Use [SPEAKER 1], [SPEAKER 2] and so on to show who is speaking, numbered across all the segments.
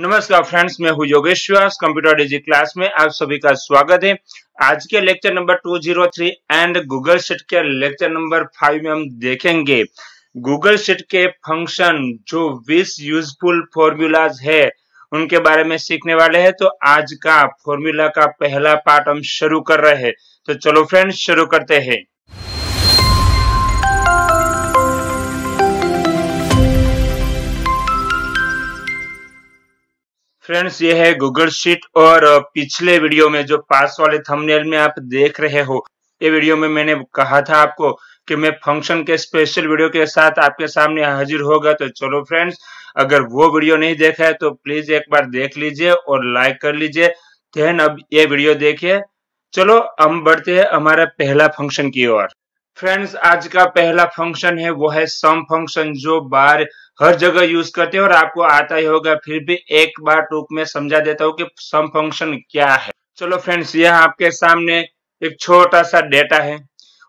[SPEAKER 1] नमस्कार फ्रेंड्स मैं हूं योगेश्वर कंप्यूटर डिजी क्लास में आप सभी का स्वागत है आज के lecture number 203 and Google sheet के लेक्चर नंबर 5 में हम देखेंगे गूगल शीट के फंक्शन जो विस यूजफुल फॉर्मूलाज है उनके बारे में सीखने वाले हैं तो आज का फॉर्मूला का पहला पार्ट हम शुरू कर रहे हैं तो चलो फ्रेंड्स शुरू करते हैं फ्रेंड्स ये है गूगल शीट और पिछले वीडियो में जो पास वाले थंबनेल में आप देख रहे हो ये वीडियो में मैंने कहा था आपको कि मैं फंक्शन के स्पेशल वीडियो के साथ आपके सामने हाजिर होगा तो चलो फ्रेंड्स अगर वो वीडियो नहीं देखा है तो प्लीज एक बार देख लीजिए और लाइक कर लीजिए देन अब ये वीडियो देखिए चलो हम बढ़ते हैं हमारा पहला फंक्शन की ओर फ्रेंड्स आज का पहला फंक्शन है वो है सम फंक्शन जो बार हर जगह यूज करते हैं और आपको आता ही होगा फिर भी एक बार टूक में समझा देता हूँ कि सम फंक्शन क्या है चलो फ्रेंड्स यह आपके सामने एक छोटा सा डेटा है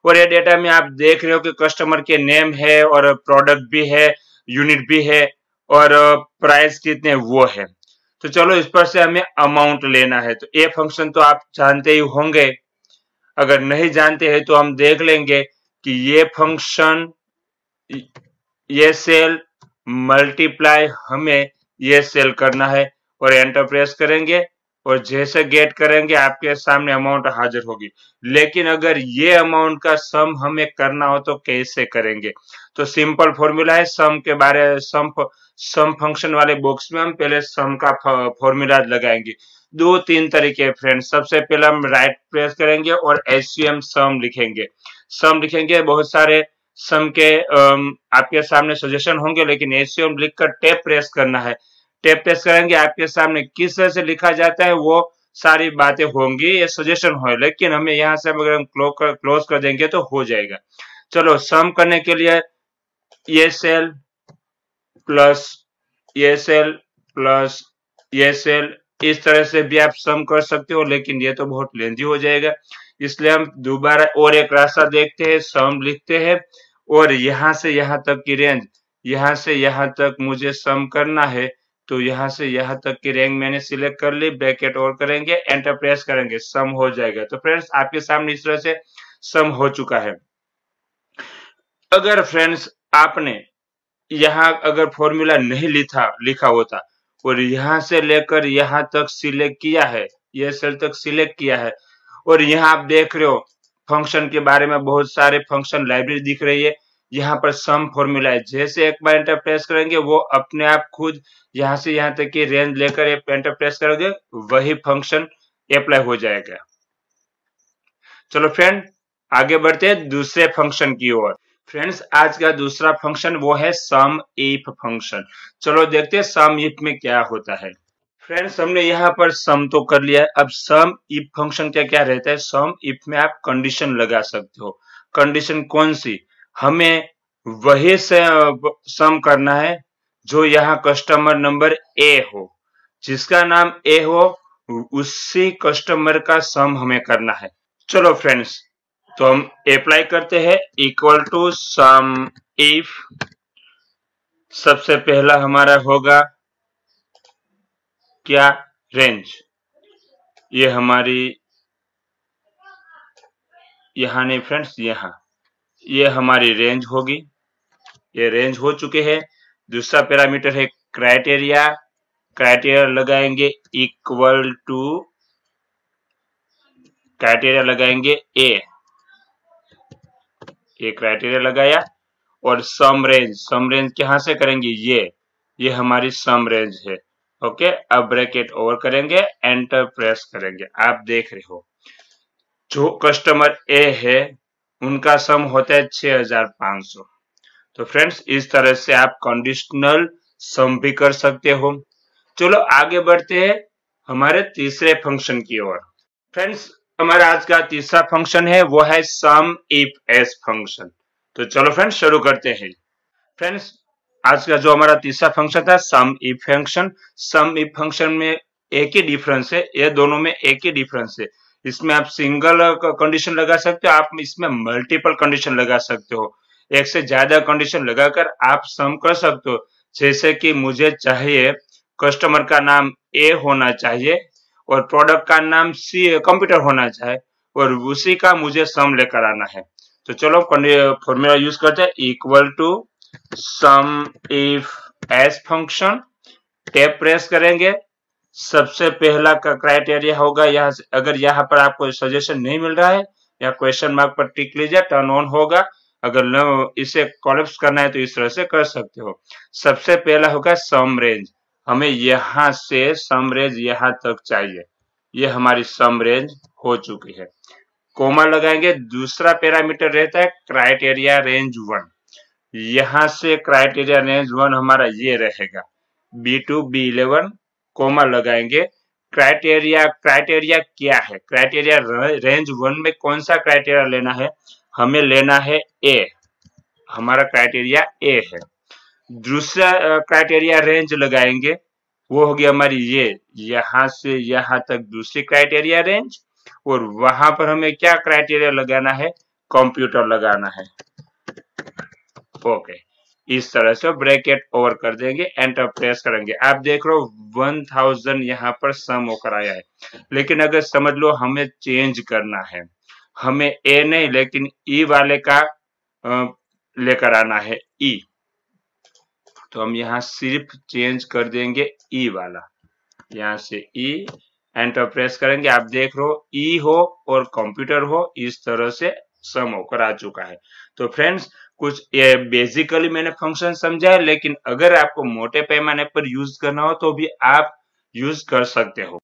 [SPEAKER 1] और ये डेटा में आप देख रहे हो कि कस्टमर के नेम है और प्रोडक्ट भी है यूनिट भी है और प्राइस कितने वो है तो चलो इस पर से हमें अमाउंट लेना है तो ये फंक्शन तो आप जानते ही होंगे अगर नहीं जानते हैं तो हम देख लेंगे कि ये फंक्शन ये सेल मल्टीप्लाई हमें ये सेल करना है और एंटर प्रेस करेंगे और जैसे गेट करेंगे आपके सामने अमाउंट हाजिर होगी लेकिन अगर ये अमाउंट का सम हमें करना हो तो कैसे करेंगे तो सिंपल फॉर्मूला है सम के बारे सम सम फंक्शन वाले बॉक्स में हम पहले सम का फॉर्मूला लगाएंगे दो तीन तरीके फ्रेंड सबसे पहले हम राइट प्रेस करेंगे और एम सम लिखेंगे सम लिखेंगे बहुत सारे सम के um, आपके सामने सजेशन होंगे लेकिन एशियम लिखकर टेप प्रेस करना है टेप प्रेस करेंगे आपके सामने किस तरह से लिखा जाता है वो सारी बातें होंगी ये सजेशन हो लेकिन हमें यहाँ से अगर हम क्लोज कर क्लोज कर देंगे तो हो जाएगा चलो सम करने के लिए ये सेल प्लस ये सेल प्लस ये सेल इस तरह से भी आप सम कर सकते हो लेकिन ये तो बहुत लेंदी हो जाएगा इसलिए हम दोबारा और एक रास्ता देखते हैं सम लिखते हैं और यहाँ से यहाँ तक की रेंज यहाँ से यहाँ तक मुझे सम करना है तो यहाँ से यहाँ तक की रेंज मैंने सिलेक्ट कर ली ब्रैकेट और करेंगे एंटर प्रेस करेंगे सम हो जाएगा तो फ्रेंड्स आपके सामने इस तरह से सम हो चुका है अगर फ्रेंड्स आपने यहाँ अगर फॉर्मूला नहीं लिखा लिखा होता और यहाँ से लेकर यहाँ तक सिलेक्ट किया है ये सेल तक सिलेक्ट किया है और यहाँ आप देख रहे हो फंक्शन के बारे में बहुत सारे फंक्शन लाइब्रेरी दिख रही है यहाँ पर सम फॉर्मूला है जैसे एक बार एंटर प्रेस करेंगे वो अपने आप खुद यहाँ से यहाँ तक की रेंज लेकर एंटर प्रेस करोगे वही फंक्शन अप्लाई हो जाएगा चलो फ्रेंड आगे बढ़ते हैं दूसरे फंक्शन की ओर फ्रेंड्स आज का दूसरा फंक्शन वो है सम इफ फंक्शन चलो देखते हैं सम इफ में क्या होता है फ्रेंड्स हमने यहाँ पर सम तो कर लिया अब सम इफ फंक्शन क्या क्या रहता है सम इफ में आप कंडीशन लगा सकते हो कंडीशन कौन सी हमें वही से सम करना है जो यहाँ कस्टमर नंबर ए हो जिसका नाम ए हो उसी कस्टमर का सम हमें करना है चलो फ्रेंड्स तो हम अप्लाई करते हैं इक्वल टू सम इफ सबसे पहला हमारा होगा क्या रेंज ये हमारी यहां नहीं फ्रेंड्स यहाँ ये हमारी रेंज होगी ये रेंज हो चुके हैं दूसरा पैरामीटर है क्राइटेरिया क्राइटेरिया लगाएंगे इक्वल टू क्राइटेरिया लगाएंगे ए ये क्राइटेरिया लगाया और सम रेंज सम रेंज कहां से करेंगे ये ये हमारी सम रेंज है ओके अब ब्रैकेट ओवर करेंगे एंटर प्रेस करेंगे आप देख रहे हो जो कस्टमर ए है उनका सम होता है 6500 तो फ्रेंड्स इस तरह से आप कंडीशनल सम भी कर सकते हो चलो आगे बढ़ते हैं हमारे तीसरे फंक्शन की ओर फ्रेंड्स हमारा आज का तीसरा फंक्शन है वो है सम इफ एस फंक्शन तो चलो फ्रेंड्स शुरू करते हैं फ्रेंड्स आज का जो हमारा तीसरा फंक्शन था sum if function sum if function में एक ही डिफरेंस है ये दोनों में एक ही डिफरेंस है इसमें आप सिंगल कंडीशन लगा सकते हो आप इसमें मल्टीपल कंडीशन लगा सकते हो एक से ज्यादा कंडीशन लगाकर आप सम कर सकते हो जैसे कि मुझे चाहिए कस्टमर का नाम ए होना चाहिए और प्रोडक्ट का नाम सी कंप्यूटर होना चाहिए और उसी का मुझे सम लेकर आना है तो चलो फॉर्मूला यूज करते हैं equal to sum if S function tab press करेंगे सबसे पहला का क्राइटेरिया होगा से अगर यहाँ पर आपको सजेशन नहीं मिल रहा है या क्वेश्चन मार्क पर टिक लीजिए टर्न ऑन होगा अगर इसे कॉलेप्स करना है तो इस तरह से कर सकते हो सबसे पहला होगा सम रेंज हमें यहाँ से सम रेंज यहाँ तक चाहिए ये हमारी सम रेंज हो चुकी है कोमा लगाएंगे दूसरा पैरामीटर रहता है क्राइटेरिया रेंज वन यहां से क्राइटेरिया रेंज वन हमारा ये रहेगा B two B eleven comma लगाएंगे क्राइटेरिया क्राइटेरिया क्या है क्राइटेरिया रेंज वन में कौन सा क्राइटेरिया लेना है हमें लेना है ए हमारा क्राइटेरिया ए है दूसरा क्राइटेरिया रेंज लगाएंगे वो होगी हमारी ये यहां से यहां तक दूसरी क्राइटेरिया रेंज और वहां पर हमें क्या क्राइटेरिया लगाना है कंप्यूटर लगाना है ओके okay. इस तरह से ब्रैकेट ओवर कर देंगे एंटर प्रेस करेंगे आप देख रहे हो वन थाउजेंड यहाँ पर सम होकर आया है लेकिन अगर समझ लो हमें चेंज करना है हमें ए नहीं लेकिन ई e वाले का लेकर आना है ई e। तो हम यहाँ सिर्फ चेंज कर देंगे ई e वाला यहां से ई एंटर प्रेस करेंगे आप देख रहे हो ई हो और कंप्यूटर हो इस तरह से सम होकर आ चुका है तो फ्रेंड्स कुछ ये बेसिकली मैंने फंक्शन समझाया लेकिन अगर आपको मोटे पैमाने पर यूज करना हो तो भी आप यूज कर सकते हो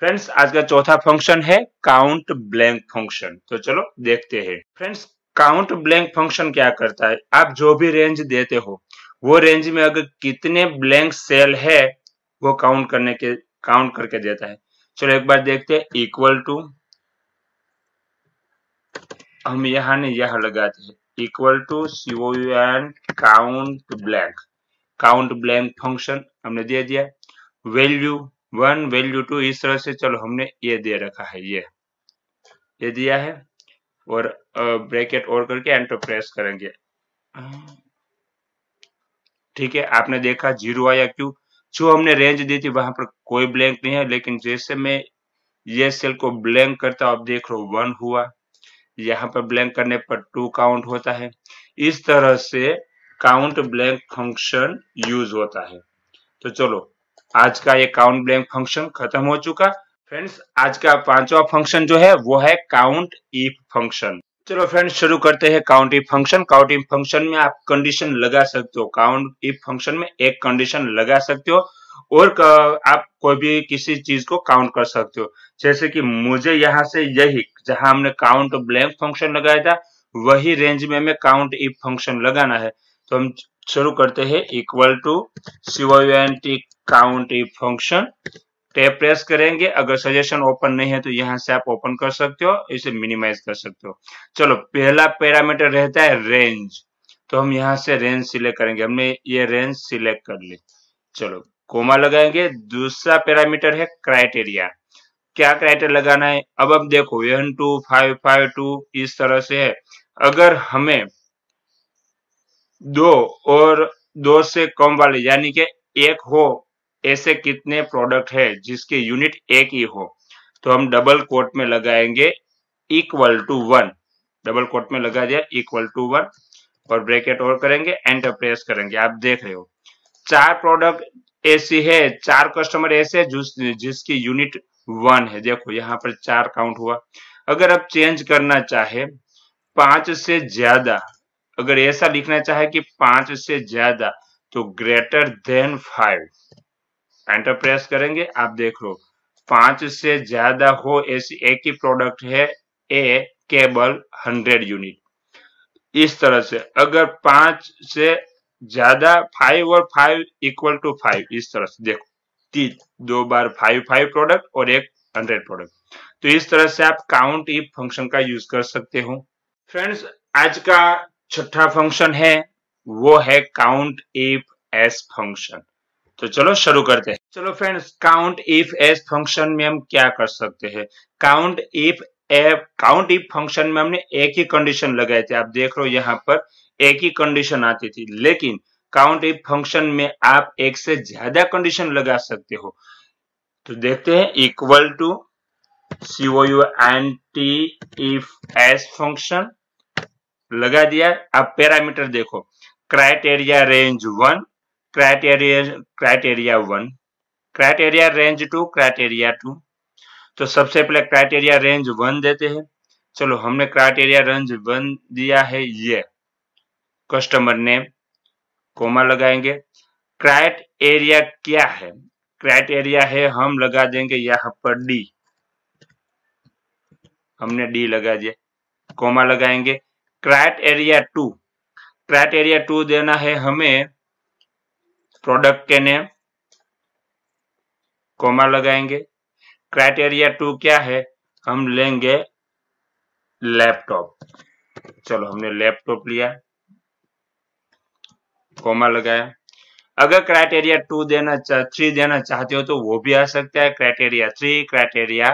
[SPEAKER 1] फ्रेंड्स आज का चौथा फंक्शन है काउंट ब्लैंक फंक्शन तो चलो देखते हैं फ्रेंड्स काउंट ब्लैंक फंक्शन क्या करता है आप जो भी रेंज देते हो वो रेंज में अगर कितने ब्लैंक सेल है वो काउंट करने के काउंट करके देता है चलो एक बार देखते हैं इक्वल टू हम यहां ने यह लगाते हैं equal to C O and count blank count blank function हमने दे दिया वैल्यू वन वैल्यू टू इस तरह से चलो हमने ये दे रखा है ये ये दिया है और ब्रैकेट और करके एंटर प्रेस तो करेंगे ठीक है आपने देखा जीरो आया क्यों जो हमने रेंज दी थी वहां पर कोई ब्लैंक नहीं है लेकिन जैसे मैं ये सेल को ब्लैंक करता आप देख रहे हो वन हुआ यहाँ पर ब्लैंक करने पर टू काउंट होता है इस तरह से काउंट ब्लैंक फंक्शन यूज होता है तो चलो आज का ये काउंट ब्लैंक फंक्शन खत्म हो चुका फ्रेंड्स आज का पांचवा फंक्शन जो है वो है काउंट इफ फंक्शन चलो फ्रेंड्स शुरू करते हैं count if function count if function में आप कंडीशन लगा सकते हो काउंट इफ फंक्शन में एक कंडीशन लगा सकते हो और आप कोई भी किसी चीज को काउंट कर सकते हो जैसे कि मुझे यहाँ से यही जहां हमने काउंट ब्लैंक फंक्शन लगाया था वही रेंज में हमें काउंट इफ फंक्शन लगाना है तो हम शुरू करते हैं equal to C Y count if function tab press करेंगे अगर सजेशन ओपन नहीं है तो यहाँ से आप ओपन कर सकते हो इसे मिनिमाइज कर सकते हो चलो पहला पैरामीटर रहता है रेंज तो हम यहाँ से रेंज सिलेक्ट करेंगे हमने ये रेंज सिलेक्ट कर ली चलो कोमा लगाएंगे दूसरा पैरामीटर है क्राइटेरिया क्या क्राइटेरिया लगाना है अब अब देखो one two five five two इस तरह से है अगर हमें दो और दो से कम वाले यानी कि एक हो ऐसे कितने प्रोडक्ट है जिसके यूनिट एक ही हो तो हम डबल कोट में लगाएंगे equal to one double quote में लगा दिया इक्वल टू वन और ब्रैकेट और करेंगे एंटर प्रेस करेंगे आप देख रहे हो चार प्रोडक्ट ऐसी है चार कस्टमर ऐसे जिस जिसकी यूनिट वन है देखो यहाँ पर चार काउंट हुआ अगर आप चेंज करना चाहे पांच से ज्यादा अगर ऐसा लिखना चाहे कि पांच से ज्यादा तो greater than five enter press करेंगे आप देख लो पांच से ज्यादा हो ऐसी एक ही प्रोडक्ट है ए केबल हंड्रेड यूनिट इस तरह से अगर पांच से ज्यादा फाइव और फाइव इक्वल टू फाइव इस तरह से देखो तीन दो बार फाइव फाइव प्रोडक्ट और एक हंड्रेड प्रोडक्ट तो इस तरह से आप काउंट इफ फंक्शन का यूज कर सकते हो फ्रेंड्स आज का छठा फंक्शन है वो है काउंट इफ एस फंक्शन तो चलो शुरू करते हैं चलो friends count if S function में हम क्या कर सकते हैं count if F count if function में हमने एक ही कंडीशन लगाई थी आप देख रहे हो यहाँ पर एक ही कंडीशन आती थी लेकिन काउंट इफ फंक्शन में आप एक से ज्यादा कंडीशन लगा सकते हो तो देखते हैं equal to C O U N if S function लगा दिया आप पैरामीटर देखो criteria range one criteria criteria one criteria range two criteria two तो सबसे पहले क्राइटेरिया रेंज वन देते हैं चलो हमने क्राइटेरिया रेंज वन दिया है ये कस्टमर नेम कोमा लगाएंगे क्राइट एरिया क्या है क्राइट एरिया है हम लगा देंगे यहां पर डी हमने डी लगा दिया कोमा लगाएंगे criteria two criteria two देना है हमें प्रोडक्ट के नेम कोमा लगाएंगे क्राइटेरिया टू क्या है हम लेंगे लैपटॉप चलो हमने लैपटॉप लिया कोमा लगाया अगर क्राइटेरिया टू देना थ्री देना चाहते हो तो वो भी आ सकता है criteria three criteria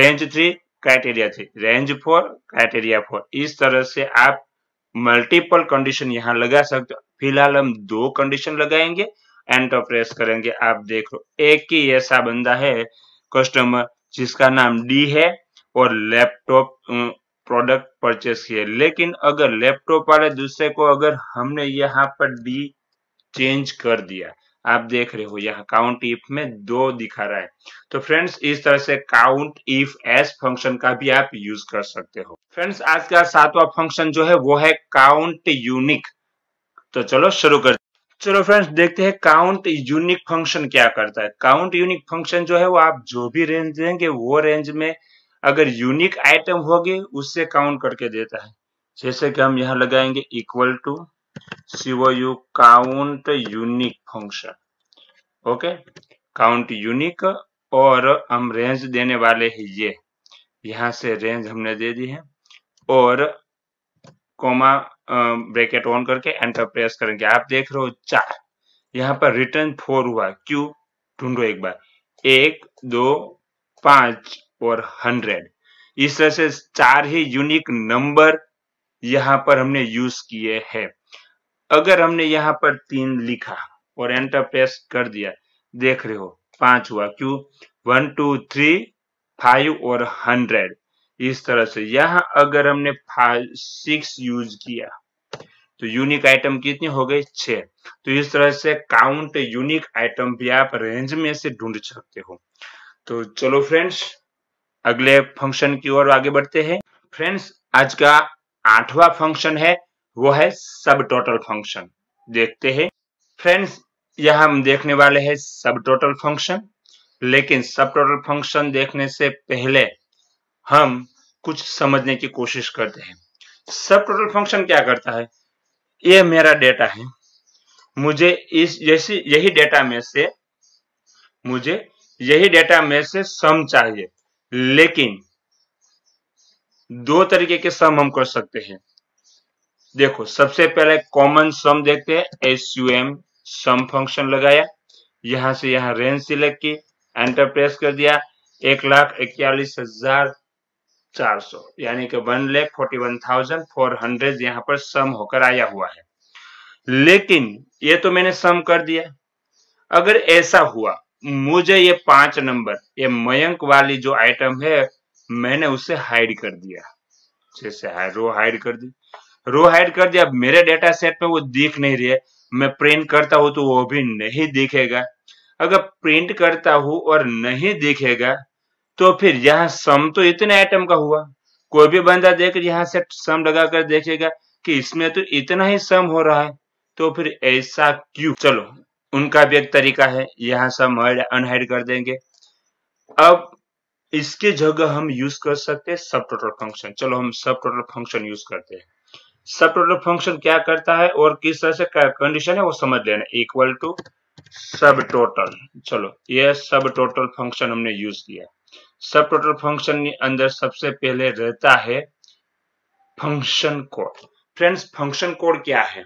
[SPEAKER 1] range three criteria three range four criteria four इस तरह से आप मल्टीपल कंडीशन यहां लगा सकते हो फिलहाल हम दो कंडीशन लगाएंगे एंटर प्रेस करेंगे आप देख लो एक ही ऐसा बंदा है कस्टमर जिसका नाम डी है और लैपटॉप प्रोडक्ट परचेस किए लेकिन अगर लैपटॉप वाले दूसरे को अगर हमने यहाँ पर डी चेंज कर दिया आप देख रहे हो यहाँ काउंट इफ में दो दिखा रहा है तो फ्रेंड्स इस तरह से काउंट इफ एस फंक्शन का भी आप यूज कर सकते हो फ्रेंड्स आज का सातवां फंक्शन जो है वो है काउंट यूनिक तो चलो शुरू कर चलो फ्रेंड्स देखते हैं काउंट यूनिक फंक्शन क्या करता है काउंट यूनिक फंक्शन जो है वो आप जो भी रेंज देंगे वो रेंज में अगर यूनिक आइटम होगी उससे काउंट करके देता है जैसे कि हम यहाँ लगाएंगे equal to C O U count unique function okay count unique और हम रेंज देने वाले हैं ये यहां से रेंज हमने दे दी है और कॉमा ब्रैकेट ऑन करके एंटर प्रेस करेंगे आप देख रहे हो चार यहाँ पर रिटर्न फोर हुआ क्यों ढूंढो एक बार एक दो पांच और हंड्रेड इस तरह से चार ही यूनिक नंबर यहाँ पर हमने यूज किए हैं अगर हमने यहाँ पर तीन लिखा और एंटर प्रेस कर दिया देख रहे हो पांच हुआ क्यों वन टू थ्री फाइव और हंड्रेड इस तरह से यहां अगर हमने फाइव सिक्स यूज किया तो यूनिक आइटम कितनी हो गई छह तो इस तरह से काउंट यूनिक आइटम भी आप रेंज में से ढूंढ सकते हो तो चलो फ्रेंड्स अगले फंक्शन की ओर आगे बढ़ते हैं फ्रेंड्स आज का आठवां फंक्शन है वो है सब टोटल फंक्शन देखते हैं फ्रेंड्स यह हम देखने वाले हैं सब टोटल फंक्शन लेकिन सब टोटल फंक्शन देखने से पहले हम कुछ समझने की कोशिश करते हैं सब टोटल फंक्शन क्या करता है ये मेरा डेटा है मुझे इस जैसी यही डेटा में से मुझे यही डेटा में से सम चाहिए लेकिन दो तरीके के सम हम कर सकते हैं देखो सबसे पहले कॉमन सम देखते हैं S U M sum function लगाया यहां से यहां रेंज सिलेक्ट की एंटर प्रेस कर दिया एक लाख इक्यालीस हजार चार सौ यानी कि one lakh forty one thousand four hundred यहाँ पर सम होकर आया हुआ है लेकिन ये तो मैंने सम कर दिया अगर ऐसा हुआ मुझे ये पांच नंबर ये मयंक वाली जो आइटम है मैंने उसे हाइड कर दिया जैसे हाँ, रो हाइड कर दी रो हाइड कर दिया अब मेरे डेटा सेट में वो दिख नहीं रही है मैं प्रिंट करता हूं तो वो भी नहीं दिखेगा अगर प्रिंट करता हूं और नहीं दिखेगा तो फिर यहाँ सम तो इतने आइटम का हुआ कोई भी बंदा देख यहाँ से सम लगा कर देखेगा कि इसमें तो इतना ही सम हो रहा है तो फिर ऐसा क्यों चलो उनका भी एक तरीका है यहाँ सम अनहाइड कर देंगे अब इसके जगह हम यूज कर सकते हैं सब टोटल फंक्शन चलो हम सब टोटल फंक्शन यूज करते हैं सब टोटल फंक्शन क्या करता है और किस तरह से कंडीशन है वो समझ लेना इक्वल टू सब टोटल चलो ये सब टोटल फंक्शन हमने यूज किया सब टोटल फंक्शन अंदर सबसे पहले रहता है function code friends function code क्या है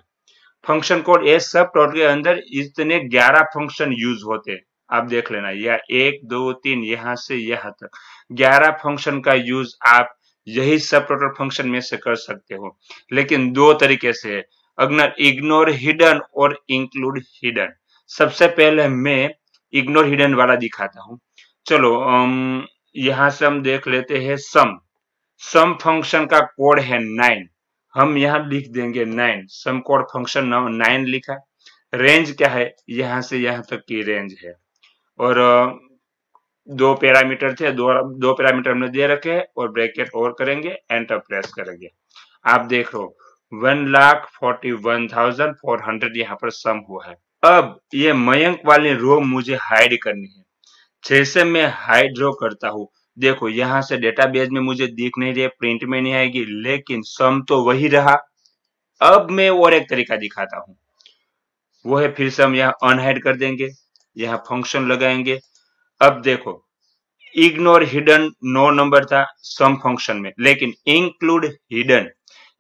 [SPEAKER 1] फंक्शन कोड ये सब टोटल के अंदर इतने 11 फंक्शन यूज होते हैं आप देख लेना यह एक दो तीन यहां से यहां तक 11 फंक्शन का यूज आप यही सब टोटल फंक्शन में से कर सकते हो लेकिन दो तरीके से अग्नर इग्नोर हिडन और इंक्लूड हिडन सबसे पहले मैं इग्नोर हिडन वाला दिखाता हूं चलो यहां से हम देख लेते हैं सम सम फंक्शन का कोड है नाइन हम यहां लिख देंगे nine sum code function nine लिखा रेंज क्या है यहां से यहां तक की रेंज है और दो पैरामीटर थे दो दो पैरामीटर हमने दे रखे हैं और ब्रैकेट और करेंगे एंटर प्रेस करेंगे आप देख लो one lakh forty one thousand four hundred यहाँ पर सम हुआ है अब ये मयंक वाली रो मुझे हाइड करनी है जैसे मैं हाइड ड्रॉ करता हूँ देखो यहाँ से डेटाबेस में मुझे दिख नहीं रही प्रिंट में नहीं आएगी लेकिन सम तो वही रहा अब मैं और एक तरीका दिखाता हूँ वो है फिर से हम यहाँ अनहाइड कर देंगे यहाँ फंक्शन लगाएंगे अब देखो इग्नोर हिडन नो नंबर था सम फंक्शन में लेकिन इंक्लूड हिडन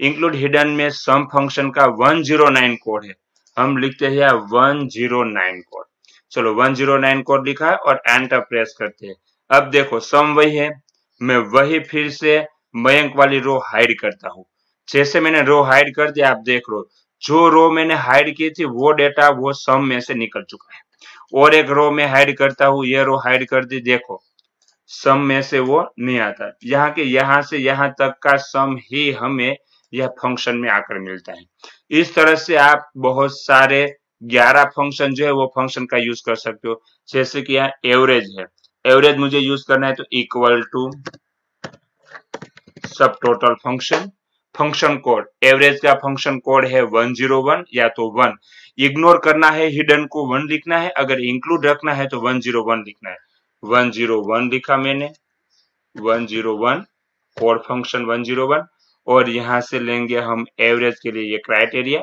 [SPEAKER 1] इंक्लूड हिडन में सम फंक्शन का 109 कोड है हम लिखते हैं 109 कोड चलो 109 कोड लिखा है और एंटर प्रेस करते हैं अब देखो सम वही है मैं वही फिर से मयंक वाली रो हाइड करता हूँ जैसे मैंने रो हाइड कर दिया आप देख लो जो रो मैंने हाइड की थी वो डेटा वो सम में से निकल चुका है और एक रो में हाइड करता हूँ ये रो हाइड कर दी देखो सम में से वो नहीं आता यहाँ के यहाँ से यहाँ तक का सम ही हमें यह फंक्शन में आकर मिलता है इस तरह से आप बहुत सारे ग्यारह फंक्शन जो है वो फंक्शन का यूज कर सकते हो जैसे कि यहाँ एवरेज है एवरेज मुझे यूज करना है तो equal to subtotal function function code average का फंक्शन कोड है वन जीरो वन या तो वन इग्नोर करना है हिडन को वन लिखना है अगर इंक्लूड रखना है तो वन जीरो वन लिखना है वन जीरो वन लिखा मैंने one zero one code function one zero one और यहां से लेंगे हम एवरेज के लिए ये क्राइटेरिया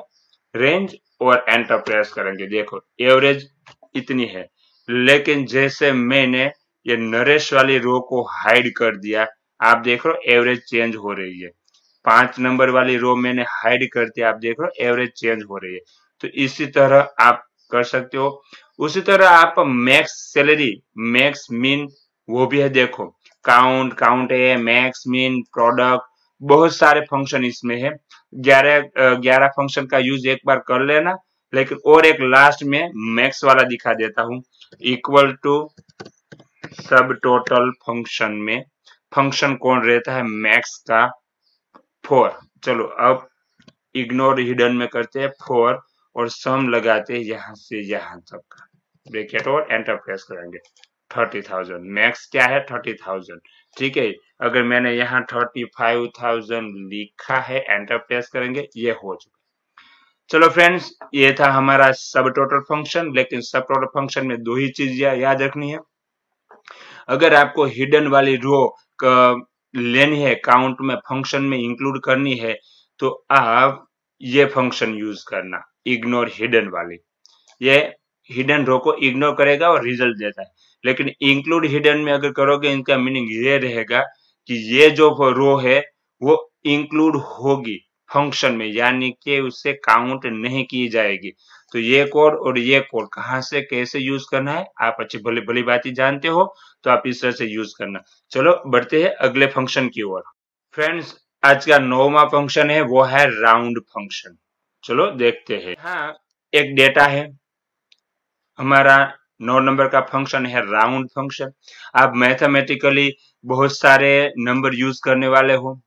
[SPEAKER 1] रेंज और एंटर प्रेस करेंगे देखो एवरेज इतनी है लेकिन जैसे मैंने ये नरेश वाली रो को हाइड कर दिया आप देख रहे हो एवरेज चेंज हो रही है पांच नंबर वाली रो मैंने हाइड कर दिया आप देख रहे हो एवरेज चेंज हो रही है तो इसी तरह आप कर सकते हो उसी तरह आप मैक्स सैलरी मैक्स मीन वो भी है देखो count count A max mean product बहुत सारे फंक्शन इसमें है ग्यारह ग्यारह फंक्शन का यूज एक बार कर लेना लेकिन और एक लास्ट में मैक्स वाला दिखा देता हूं equal to subtotal function में फंक्शन कौन रहता है मैक्स का फोर चलो अब इग्नोर हिडन में करते हैं फोर और सम लगाते हैं यहां से यहां तक का ब्रेकेट तो और एंटर प्रेस करेंगे थर्टी थाउजेंड मैक्स क्या है थर्टी थाउजेंड ठीक है अगर मैंने यहाँ थर्टी फाइव थाउजेंड लिखा है एंटर प्रेस करेंगे ये हो चुका चलो फ्रेंड्स ये था हमारा सब टोटल फंक्शन लेकिन सब टोटल फंक्शन में दो ही चीज याद रखनी है अगर आपको हिडन वाली रो लेनी है काउंट में फंक्शन में इंक्लूड करनी है तो आप ये फंक्शन यूज करना इग्नोर हिडन वाली ये हिडन रो को इग्नोर करेगा और रिजल्ट देता है लेकिन इंक्लूड हिडन में अगर करोगे इनका मीनिंग ये रहेगा कि ये जो रो है वो इंक्लूड होगी फंक्शन में यानी कि उससे काउंट नहीं की जाएगी तो ये कोड और ये कोड कहा से कैसे यूज करना है आप अच्छी भले भली बात ही जानते हो तो आप इस तरह से यूज करना चलो बढ़ते हैं अगले फंक्शन की ओर फ्रेंड्स आज का नौवा फंक्शन है वो है राउंड फंक्शन चलो देखते हैं हाँ एक डेटा है हमारा नौ नंबर का फंक्शन है राउंड फंक्शन आप मैथमेटिकली बहुत सारे नंबर यूज करने वाले हो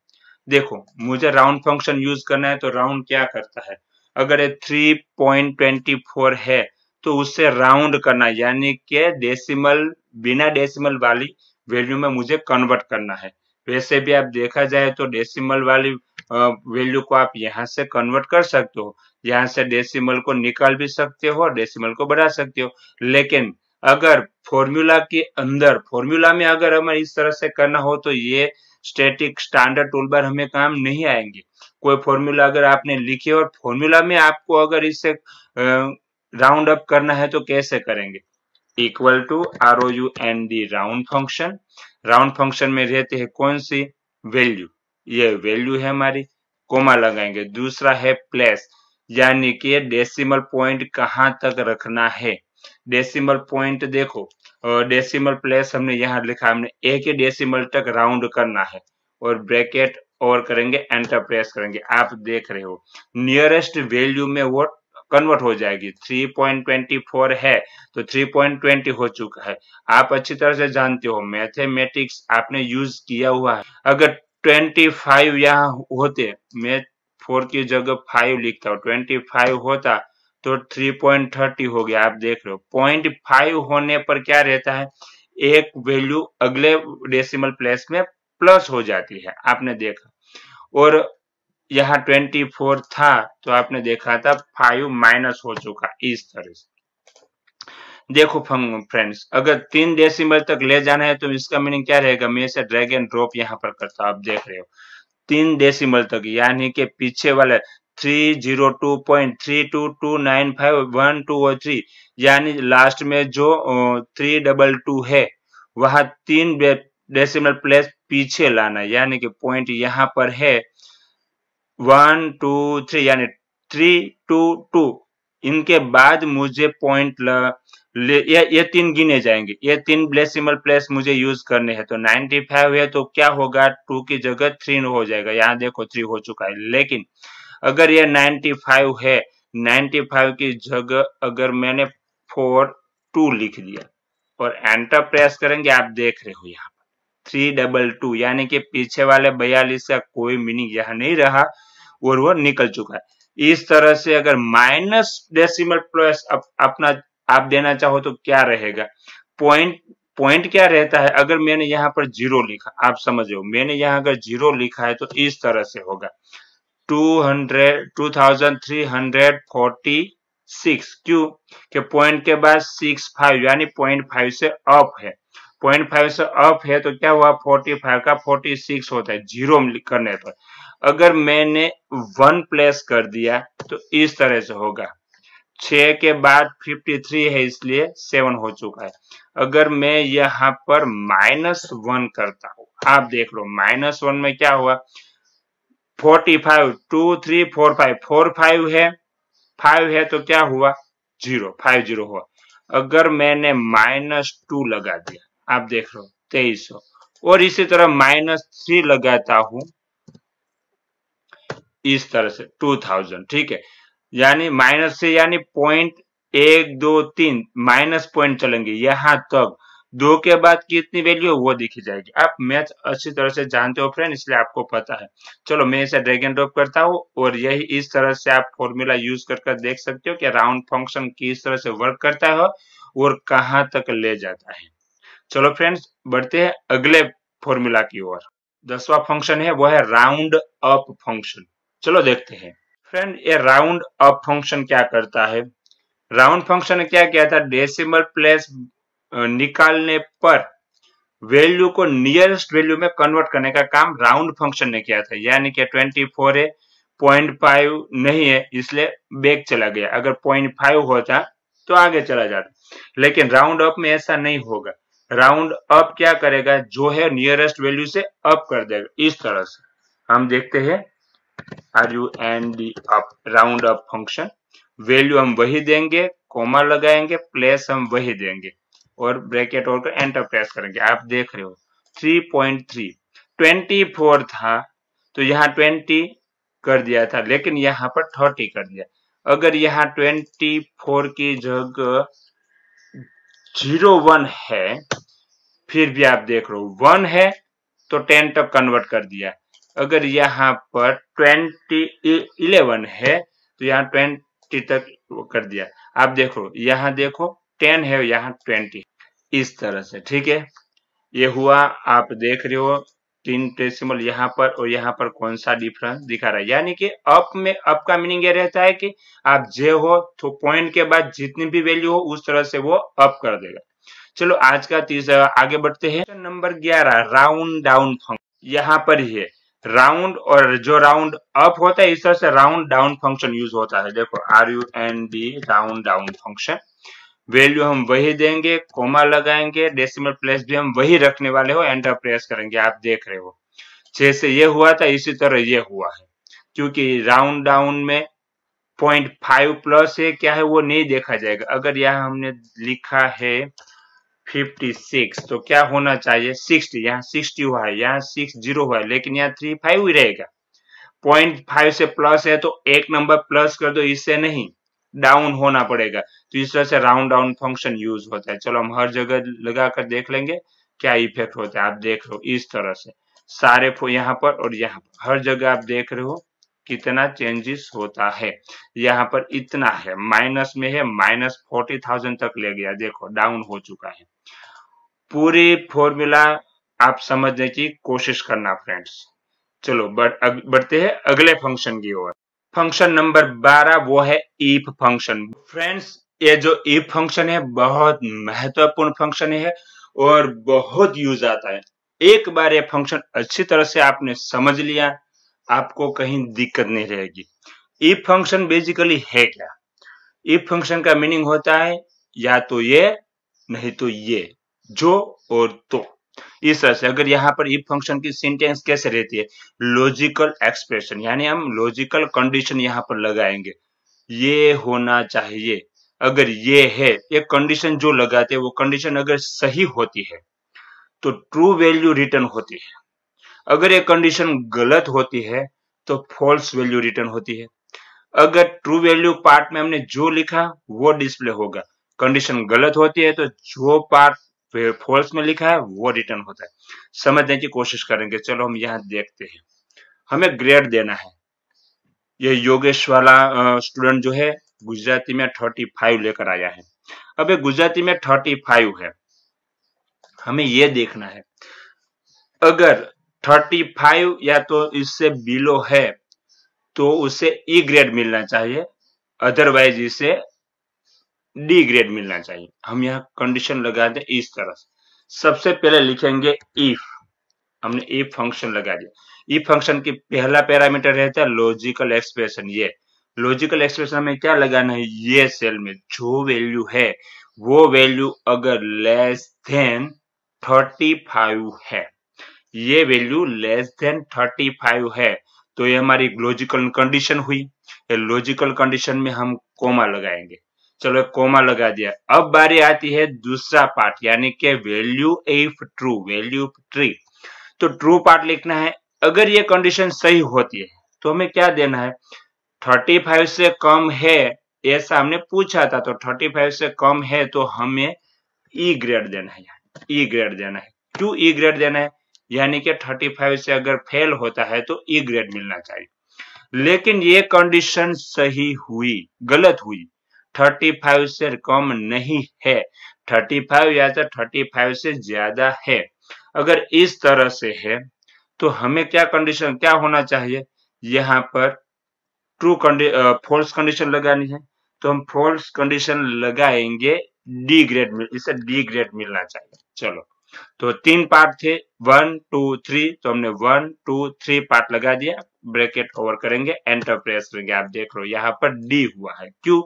[SPEAKER 1] देखो मुझे राउंड फंक्शन यूज करना है तो राउंड क्या करता है अगर ये थ्री पॉइंट ट्वेंटी फोर है तो उससे राउंड करना यानी कि डेसिमल बिना डेसिमल वाली वैल्यू में मुझे कन्वर्ट करना है वैसे भी आप देखा जाए तो डेसिमल वाली वैल्यू को आप यहाँ से कन्वर्ट कर सकते हो यहाँ से डेसिमल को निकाल भी सकते हो डेसिमल को बढ़ा सकते हो लेकिन अगर फॉर्मूला के अंदर फॉर्मूला में अगर हमें इस तरह से करना हो तो ये स्टैटिक स्टैंडर्ड टूल बार हमें काम नहीं आएंगे कोई फॉर्मूला अगर आपने लिखी और फॉर्मूला में आपको अगर इसे राउंड अप करना है तो कैसे करेंगे equal to R O U N D round function round function में रहते हैं कौन सी वैल्यू ये वैल्यू है हमारी कोमा लगाएंगे दूसरा है प्लेस यानी कि डेसिमल पॉइंट कहाँ तक रखना है डेसिमल पॉइंट देखो डेसिमल प्लेस हमने यहाँ लिखा हमने एक ही डेसिमल तक राउंड करना है और ब्रैकेट और करेंगे एंटर प्रेस करेंगे आप देख रहे हो नियरेस्ट वैल्यू में वो कन्वर्ट हो जाएगी 3.24 है तो 3.20 हो चुका है आप अच्छी तरह से जानते हो मैथमेटिक्स आपने यूज किया हुआ है अगर ट्वेंटी फाइव यहाँ होते मैं फोर की जगह फाइव लिखता हूँ ट्वेंटी फाइव होता तो थ्री पॉइंट थर्टी हो गया आप देख रहे हो पॉइंट फाइव होने पर क्या रहता है एक वैल्यू अगले डेसिमल प्लेस में प्लस हो जाती है आपने देखा और यहाँ ट्वेंटी फोर था तो आपने देखा था फाइव माइनस हो चुका इस तरह से देखो फ्रेंड्स अगर तीन डेसिमल तक ले जाना है तो इसका मीनिंग क्या रहेगा मैं इसे ड्रैग एंड ड्रॉप यहाँ पर करता आप देख रहे हो तीन डेसिमल तक यानी के पीछे वाले three zero two point three two two nine five one two और थ्री यानी लास्ट में जो थ्री डबल टू है वह तीन डेसिमल प्लेस पीछे लाना यानी कि पॉइंट यहाँ पर है वन टू थ्री यानी थ्री टू टू इनके बाद मुझे पॉइंट ये ये तीन गिने जाएंगे ये तीन ब्लेसिमल प्लेस मुझे यूज करने हैं तो 95 है तो क्या होगा टू की जगह थ्री हो जाएगा यहाँ देखो थ्री हो चुका है लेकिन अगर ये 95 है 95 की जगह अगर मैंने फोर टू लिख दिया और एंटर प्रेस करेंगे आप देख रहे हो यहाँ पर थ्री डबल टू यानी कि पीछे वाले बयालीस का कोई मीनिंग यहाँ नहीं रहा और वो निकल चुका है इस तरह से अगर माइनस डेसिमल प्लस अप, अपना आप देना चाहो तो क्या रहेगा पॉइंट पॉइंट क्या रहता है अगर मैंने यहाँ पर जीरो लिखा आप समझो मैंने यहाँ अगर जीरो लिखा है तो इस तरह से होगा two hundred two thousand three hundred forty six क्यों के पॉइंट के बाद सिक्स फाइव यानी पॉइंट फाइव से अप है पॉइंट फाइव से अप है तो क्या हुआ फोर्टी फाइव का फोर्टी सिक्स होता है जीरो करने पर अगर मैंने वन प्लेस कर दिया तो इस तरह से होगा छ के बाद 53 है इसलिए सेवन हो चुका है अगर मैं यहाँ पर माइनस वन करता हूं आप देख लो माइनस वन में क्या हुआ forty five two three four five four five है फाइव है तो क्या हुआ जीरो फाइव जीरो हुआ अगर मैंने माइनस टू लगा दिया आप देख लो तेईस सौ और इसी तरह माइनस थ्री लगाता हूं इस तरह से टू थाउजेंड ठीक है यानी माइनस से यानी पॉइंट एक दो तीन माइनस पॉइंट चलेंगे यहां तक दो के बाद कितनी वैल्यू वो देखी जाएगी आप मैथ अच्छी तरह से जानते हो फ्रेंड इसलिए आपको पता है चलो मैं इसे ड्रैग एंड ड्रॉप करता हूँ और यही इस तरह से आप फॉर्मूला यूज कर कर देख सकते हो कि राउंड फंक्शन किस तरह से वर्क करता है और कहाँ तक ले जाता है चलो फ्रेंड्स बढ़ते हैं अगले फॉर्मूला की ओर दसवा फंक्शन है वो है राउंड अप फंक्शन चलो देखते हैं फ्रेंड ये राउंड अप फंक्शन क्या करता है राउंड फंक्शन ने क्या किया था डेसिमल प्लेस निकालने पर वैल्यू को नियरेस्ट वैल्यू में कन्वर्ट करने का काम राउंड फंक्शन ने किया था यानी कि 24 है पॉइंट फाइव नहीं है इसलिए बैक चला गया अगर पॉइंट फाइव होता तो आगे चला जाता लेकिन राउंड अप में ऐसा नहीं होगा राउंड अप क्या करेगा जो है नियरेस्ट वैल्यू से अप कर देगा इस तरह से हम देखते हैं R U and up round up function value हम वही देंगे कोमा लगाएंगे प्लेस हम वही देंगे और ब्रैकेट और एंटर प्रेस करेंगे आप देख रहे हो 3.3 24 था तो यहाँ 20 कर दिया था लेकिन यहाँ पर 30 कर दिया अगर यहाँ 24 की जगह जीरो वन है फिर भी आप देख रहे हो वन है तो टेन तक कन्वर्ट कर दिया अगर यहाँ पर ट्वेंटी इलेवन है तो यहाँ ट्वेंटी तक कर दिया आप देखो यहाँ देखो टेन है यहाँ ट्वेंटी इस तरह से ठीक है ये हुआ आप देख रहे हो तीन डेसिमल यहाँ पर और यहाँ पर कौन सा डिफरेंस दिखा रहा है यानी कि अप में अप का मीनिंग ये रहता है कि आप जे हो तो पॉइंट के बाद जितनी भी वैल्यू हो उस तरह से वो अप कर देगा चलो आज का तीसरा आगे बढ़ते हैं नंबर ग्यारह राउंड डाउन फंक्शन यहाँ पर ही है राउंड और जो राउंड अप होता है इस तरह से राउंड डाउन फंक्शन यूज होता है देखो R U N D round down function value हम वही देंगे कोमा लगाएंगे डेसिमल प्लेस भी हम वही रखने वाले हो एंटर प्रेस करेंगे आप देख रहे हो जैसे ये हुआ था इसी तरह ये हुआ है क्योंकि राउंड डाउन में पॉइंट फाइव प्लस है क्या है वो नहीं देखा जाएगा अगर यह हमने लिखा है फिफ्टी सिक्स तो क्या होना चाहिए सिक्स 60, यहाँ सिक्सटी हुआ है यहाँ सिक्स जीरो हुआ है लेकिन यहाँ थ्री फाइव ही रहेगा पॉइंट फाइव से प्लस है तो एक नंबर प्लस कर दो इससे नहीं डाउन होना पड़ेगा तो इस तरह से राउंड डाउन फंक्शन यूज होता है चलो हम हर जगह लगा कर देख लेंगे क्या इफेक्ट होता है आप देख रहे हो इस तरह से सारे यहाँ पर और यहाँ पर हर जगह आप देख रहे हो कितना चेंजेस होता है यहाँ पर इतना है माइनस में है माइनस फोर्टी थाउजेंड तक ले गया देखो डाउन हो चुका है पूरे फॉर्मूला आप समझने की कोशिश करना फ्रेंड्स चलो बढ़, अग, बढ़ते हैं अगले फंक्शन की ओर फंक्शन नंबर 12 वो है ईफ फंक्शन फ्रेंड्स ये जो ईफ फंक्शन है बहुत महत्वपूर्ण फंक्शन है और बहुत यूज आता है एक बार ये फंक्शन अच्छी तरह से आपने समझ लिया आपको कहीं दिक्कत नहीं रहेगी ईफ फंक्शन बेसिकली है क्या ईफ फंक्शन का मीनिंग होता है या तो ये नहीं तो ये जो और तो इस तरह से अगर यहाँ पर इफ फंक्शन की सिंटेंस कैसे रहती है लॉजिकल एक्सप्रेशन यानी हम लॉजिकल कंडीशन यहाँ पर लगाएंगे ये होना चाहिए अगर ये है ये कंडीशन जो लगाते हैं वो कंडीशन अगर सही होती है तो ट्रू वैल्यू रिटर्न होती है अगर ये कंडीशन गलत होती है तो फॉल्स वैल्यू रिटर्न होती है अगर ट्रू वैल्यू पार्ट में हमने जो लिखा वो डिस्प्ले होगा कंडीशन गलत होती है तो जो पार्ट फिर फॉल्स में लिखा है वो रिटर्न होता है समझने की कोशिश करेंगे चलो हम यहाँ देखते हैं हमें ग्रेड देना है ये योगेश वाला स्टूडेंट जो है गुजराती में थर्टी फाइव लेकर आया है अब ये गुजराती में थर्टी फाइव है हमें ये देखना है अगर थर्टी फाइव या तो इससे बिलो है तो उसे ई e ग्रेड मिलना चाहिए अदरवाइज इसे डी ग्रेड मिलना चाहिए हम यहाँ कंडीशन लगा दें इस तरह से सबसे पहले लिखेंगे इफ हमने इफ फंक्शन लगा दिया इफ फंक्शन की पहला पैरामीटर रहता है लॉजिकल एक्सप्रेशन ये लॉजिकल एक्सप्रेशन हमें क्या लगाना है ये सेल में जो वैल्यू है वो वैल्यू अगर लेस देन 35 है ये वैल्यू लेस देन 35 है तो ये हमारी लॉजिकल कंडीशन हुई लॉजिकल कंडीशन में हम कोमा लगाएंगे चलो कोमा लगा दिया अब बारी आती है दूसरा पार्ट यानी के value if true value true तो ट्रू पार्ट लिखना है अगर ये कंडीशन सही होती है तो हमें क्या देना है 35 से कम है ऐसा हमने पूछा था तो 35 से कम है तो हमें ई e ग्रेड देना है ई ग्रेड e देना है क्यों ई e ग्रेड देना है यानी कि फाइव से अगर फेल होता है तो ई ग्रेड मिलना चाहिए लेकिन ये कंडीशन सही हुई गलत हुई थर्टी फाइव से कम नहीं है थर्टी फाइव या तो थर्टी फाइव से ज्यादा है अगर इस तरह से है तो हमें क्या कंडीशन क्या होना चाहिए यहाँ पर ट्रू फॉल्स कंडीशन लगानी है तो हम फॉल्स कंडीशन लगाएंगे डी ग्रेड मिल इसे डी ग्रेड मिलना चाहिए चलो तो तीन पार्ट थे वन टू थ्री तो हमने वन टू थ्री पार्ट लगा दिया ब्रैकेट ओवर करेंगे एंटर प्रेस करेंगे आप देख लो यहाँ पर डी हुआ है क्यों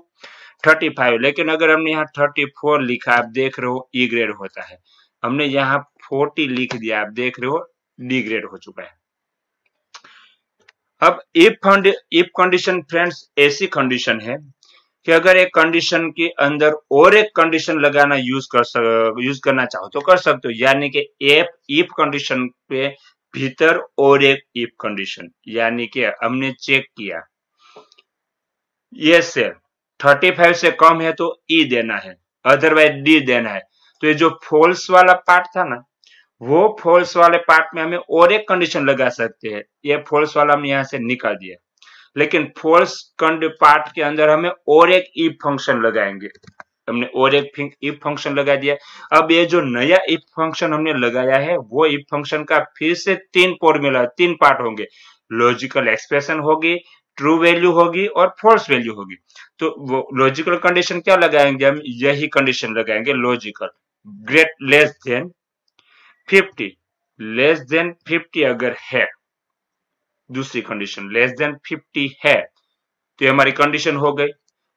[SPEAKER 1] थर्टी फाइव लेकिन अगर हमने यहाँ थर्टी फोर लिखा आप देख रहे हो ई e ग्रेड होता है हमने यहाँ फोर्टी लिख दिया आप देख रहे हो डी ग्रेड हो चुका है अब इफ इफ कंडीशन फ्रेंड्स ऐसी कंडीशन है कि अगर एक कंडीशन के अंदर और एक कंडीशन लगाना यूज कर सक यूज करना चाहो तो कर सकते हो यानी कि एफ इफ कंडीशन पे भीतर और एक इफ कंडीशन यानी कि हमने चेक किया ये सेल थर्टी फाइव से कम है तो ई e देना है अदरवाइज डी देना है तो ये जो फॉल्स वाला पार्ट था ना वो फॉल्स वाले पार्ट में हमें और एक कंडीशन लगा सकते हैं ये फॉल्स वाला हमने यहाँ से निकाल दिया लेकिन फॉल्स पार्ट के अंदर हमें और एक ई e फंक्शन लगाएंगे हमने और एक इफ फंक्शन e लगा दिया अब ये जो नया इफ फंक्शन हमने लगाया है वो इफ फंक्शन का फिर से तीन फॉर्मूला तीन पार्ट होंगे लॉजिकल एक्सप्रेशन होगी ट्रू वैल्यू होगी और फॉल्स वैल्यू होगी तो वो लॉजिकल कंडीशन क्या लगाएंगे हम यही कंडीशन लगाएंगे logical great less than 50 less than 50 अगर है दूसरी कंडीशन लेस देन 50 है तो ये हमारी कंडीशन हो गई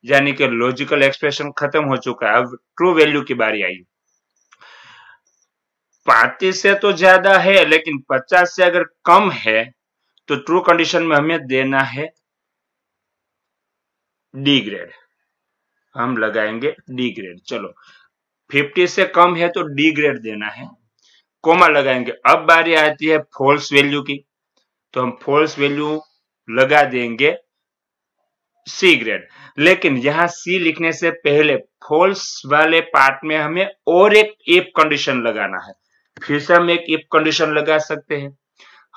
[SPEAKER 1] यानी कि लॉजिकल एक्सप्रेशन खत्म हो चुका है अब ट्रू वैल्यू की बारी आई पैतीस से तो ज्यादा है लेकिन पचास से अगर कम है तो ट्रू कंडीशन में हमें देना है डी ग्रेड हम लगाएंगे डी ग्रेड चलो 50 से कम है तो डी ग्रेड देना है कोमा लगाएंगे अब बारी आती है फॉल्स वैल्यू की तो हम फॉल्स वैल्यू लगा देंगे सी ग्रेड लेकिन यहां सी लिखने से पहले फॉल्स वाले पार्ट में हमें और एक इफ कंडीशन लगाना है फिर से हम एक इफ कंडीशन लगा सकते हैं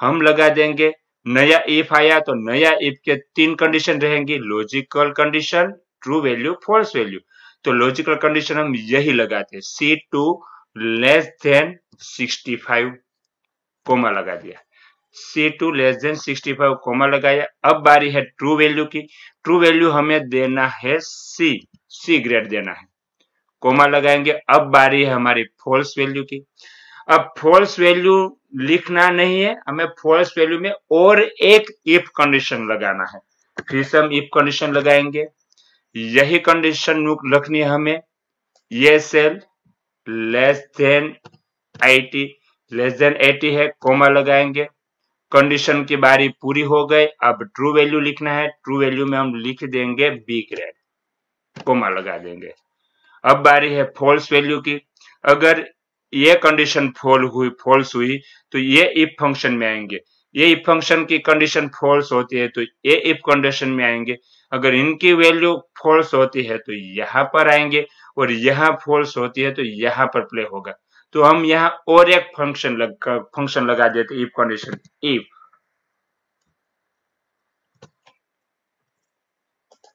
[SPEAKER 1] हम लगा देंगे नया इफ आया तो नया इफ के तीन कंडीशन रहेंगी logical condition true value false value तो लॉजिकल कंडीशन हम यही लगाते हैं C two less than sixty five comma लगा दिया C two less than sixty five comma लगाया अब बारी है ट्रू वैल्यू की ट्रू वैल्यू हमें देना है सी सी ग्रेड देना है कोमा लगाएंगे अब बारी है हमारी फॉल्स वैल्यू की अब फॉल्स वैल्यू लिखना नहीं है हमें फॉल्स वैल्यू में और एक इफ कंडीशन लगाना है फिर से हम इफ कंडीशन लगाएंगे यही कंडीशन रखनी है हमें ये cell less than eighty less than eighty है कोमा लगाएंगे कंडीशन की बारी पूरी हो गई अब ट्रू वैल्यू लिखना है ट्रू वैल्यू में हम लिख देंगे बी ग्रेड कोमा लगा देंगे अब बारी है फॉल्स वैल्यू की अगर ये कंडीशन फॉल हुई फॉल्स हुई तो ये इफ फंक्शन में आएंगे ये इफ फंक्शन की कंडीशन फॉल्स होती है तो ये इफ कंडीशन में आएंगे अगर इनकी वैल्यू फॉल्स होती है तो यहाँ पर आएंगे और यहाँ फॉल्स होती है तो यहाँ पर प्ले होगा तो हम यहाँ और एक फंक्शन लग फंक्शन लगा देते इफ कंडीशन इफ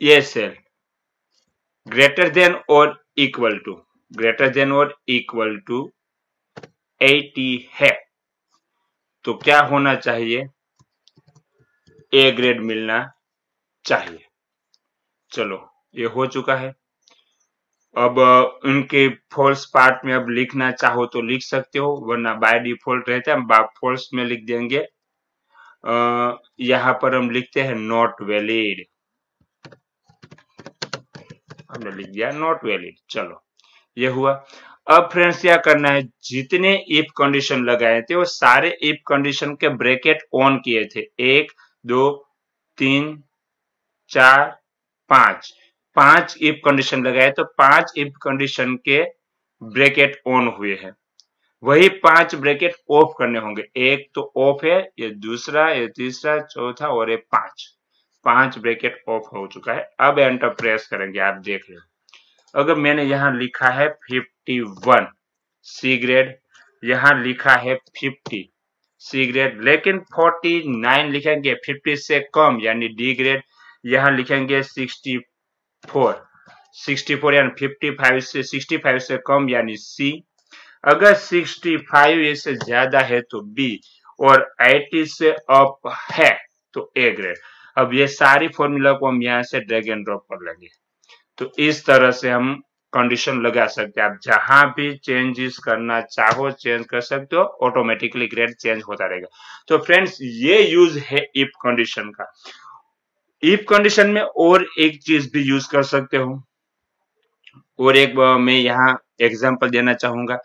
[SPEAKER 1] ये सेल ग्रेटर देन और इक्वल टू ग्रेटर देन और इक्वल टू एटी है तो क्या होना चाहिए ए ग्रेड मिलना चाहिए चलो ये हो चुका है अब उनके फॉल्स पार्ट में अब लिखना चाहो तो लिख सकते हो वरना बाय डिफॉल्ट रहते हैं हम फॉल्स में लिख देंगे यहां पर हम लिखते हैं नॉट वैलिड हमने लिख दिया नॉट वैलिड चलो ये हुआ अब फ्रेंड्स क्या करना है जितने इफ कंडीशन लगाए थे वो सारे इफ कंडीशन के ब्रैकेट ऑन किए थे एक दो तीन चार पांच पांच इफ कंडीशन लगाए तो पांच इफ कंडीशन के ब्रैकेट ऑन हुए हैं वही पांच ब्रैकेट ऑफ करने होंगे एक तो ऑफ है ये दूसरा ये तीसरा चौथा और ये पांच पांच ब्रैकेट ऑफ हो चुका है अब एंटर प्रेस करेंगे आप देख रहे हो अगर मैंने यहाँ लिखा है फिफ्टी वन सी ग्रेड यहाँ लिखा है फिफ्टी सी ग्रेड लेकिन फोर्टी नाइन लिखेंगे फिफ्टी से कम यानी डी ग्रेड यहाँ लिखेंगे सिक्सटी फोर सिक्सटी फोर यानी फिफ्टी फाइव से सिक्सटी फाइव से कम यानी सी अगर सिक्सटी फाइव से ज्यादा है तो बी और एटी से अप है तो ए ग्रेड अब ये सारी फॉर्मूला को हम यहाँ से ड्रैग एंड ड्रॉप कर लेंगे तो इस तरह से हम कंडीशन लगा सकते हैं आप जहां भी चेंजेस करना चाहो चेंज कर सकते हो ऑटोमेटिकली ग्रेड चेंज होता रहेगा तो फ्रेंड्स ये यूज है इफ कंडीशन का इफ कंडीशन में और एक चीज भी यूज कर सकते हो और एक मैं यहाँ एग्जाम्पल देना चाहूंगा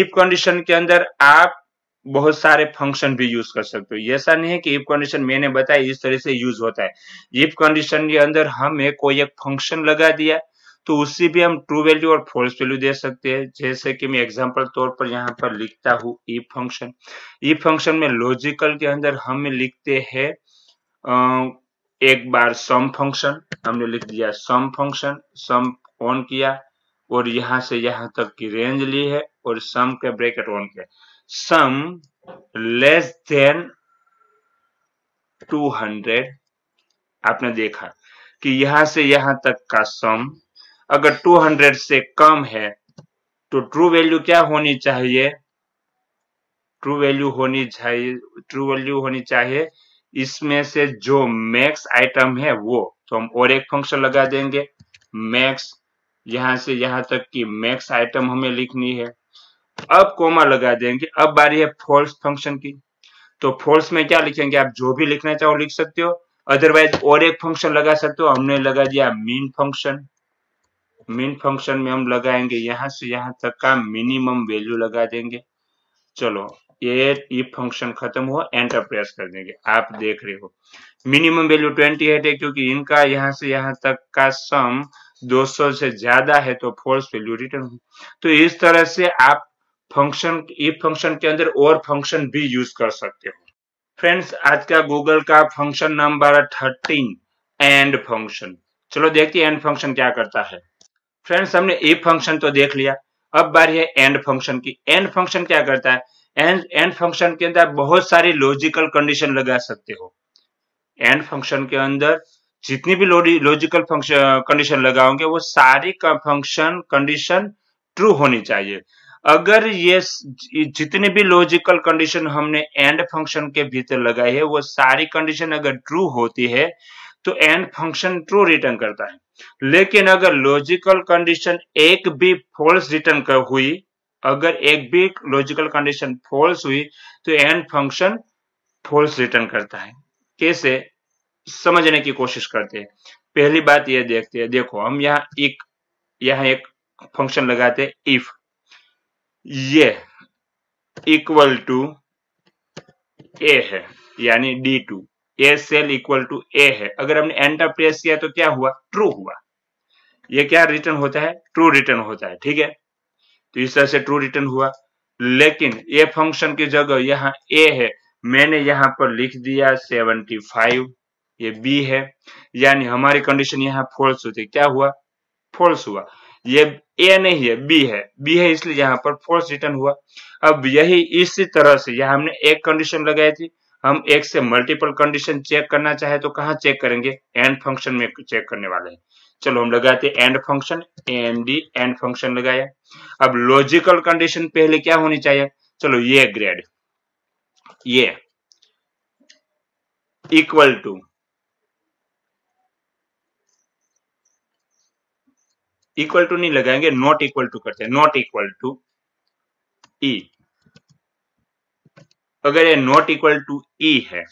[SPEAKER 1] इफ कंडीशन के अंदर आप बहुत सारे फंक्शन भी यूज कर सकते हो ऐसा नहीं है कि इफ कंडीशन मैंने बताया इस तरह से यूज होता है इफ कंडीशन के अंदर हमें कोई एक फंक्शन लगा दिया तो उससे भी हम ट्रू वैल्यू और फॉल्स वैल्यू दे सकते हैं जैसे कि मैं एग्जांपल तौर पर यहाँ पर लिखता हूँ ई फंक्शन ई फंक्शन में लॉजिकल के अंदर हम लिखते हैं एक बार सम फंक्शन हमने लिख दिया सम फंक्शन सम ऑन किया और यहाँ से यहाँ तक की रेंज ली है और सम के ब्रैकेट ऑन किया सम लेस देन 200 आपने देखा कि यहां से यहां तक का सम अगर 200 से कम है तो ट्रू वैल्यू क्या होनी चाहिए ट्रू वैल्यू होनी चाहिए ट्रू वैल्यू होनी चाहिए इसमें से जो मैक्स आइटम है वो तो हम और एक फंक्शन लगा देंगे मैक्स यहां से यहां तक की मैक्स आइटम हमें लिखनी है अब कोमा लगा देंगे अब बारी है फॉल्स फंक्शन की तो फॉल्स में क्या लिखेंगे आप जो भी लिखना चाहो लिख सकते हो अदरवाइज और एक फंक्शन लगा सकते हो हमने लगा दिया मीन फंक्शन मीन फंक्शन में हम लगाएंगे यहां से यहां तक का मिनिमम वैल्यू लगा देंगे चलो ये फंक्शन खत्म हुआ एंटर प्रेस कर देंगे आप देख रहे हो मिनिमम वैल्यू 28 है क्योंकि इनका यहां से यहां तक का सम 200 से ज्यादा है तो फॉल्स वैल्यू रिटर्न तो इस तरह से आप फंक्शन इफ फंक्शन के अंदर और फंक्शन भी यूज कर सकते हो फ्रेंड्स आज का गूगल का function number thirteen and function चलो देखते हैं एंड फंक्शन क्या करता है फ्रेंड्स हमने इफ फंक्शन तो देख लिया अब बारी है एंड फंक्शन की एंड फंक्शन क्या करता है एंड एंड फंक्शन के अंदर बहुत सारी लॉजिकल कंडीशन लगा सकते हो एंड फंक्शन के अंदर जितनी भी लॉजिकल फंक्शन कंडीशन लगाओगे वो सारी फंक्शन कंडीशन ट्रू होनी चाहिए अगर ये जितने भी लॉजिकल कंडीशन हमने एंड फंक्शन के भीतर लगाई है वो सारी कंडीशन अगर ट्रू होती है तो एंड फंक्शन ट्रू रिटर्न करता है लेकिन अगर लॉजिकल कंडीशन एक भी फॉल्स रिटर्न हुई अगर एक भी लॉजिकल कंडीशन फॉल्स हुई तो एंड फंक्शन फॉल्स रिटर्न करता है कैसे समझने की कोशिश करते हैं पहली बात ये देखते हैं देखो हम यहाँ एक यहाँ एक फंक्शन लगाते हैं इफ ये इक्वल टू ए है यानी D two A cell equal to A है अगर हमने एंटर प्रेस किया तो क्या हुआ ट्रू हुआ ये क्या रिटर्न होता है ट्रू रिटर्न होता है ठीक है तो इस तरह से ट्रू रिटर्न हुआ लेकिन ए फंक्शन की जगह यहाँ ए है मैंने यहाँ पर लिख दिया 75 ये बी है यानी हमारी कंडीशन यहाँ फॉल्स होती क्या हुआ फॉल्स हुआ ये ए नहीं है बी है बी है इसलिए यहाँ पर फोर्स रिटर्न हुआ अब यही इसी तरह से यहाँ हमने एक कंडीशन लगाई थी हम एक से मल्टीपल कंडीशन चेक करना चाहे तो कहाँ चेक करेंगे एंड फंक्शन में चेक करने वाले हैं चलो हम लगाते and function N D and function लगाया अब लॉजिकल कंडीशन पहले क्या होनी चाहिए चलो ये ग्रेड ये इक्वल टू इक्वल टू नहीं लगाएंगे नॉट इक्वल टू करते हैं नॉट इक्वल टू ई अगर ये नॉट इक्वल टू ई है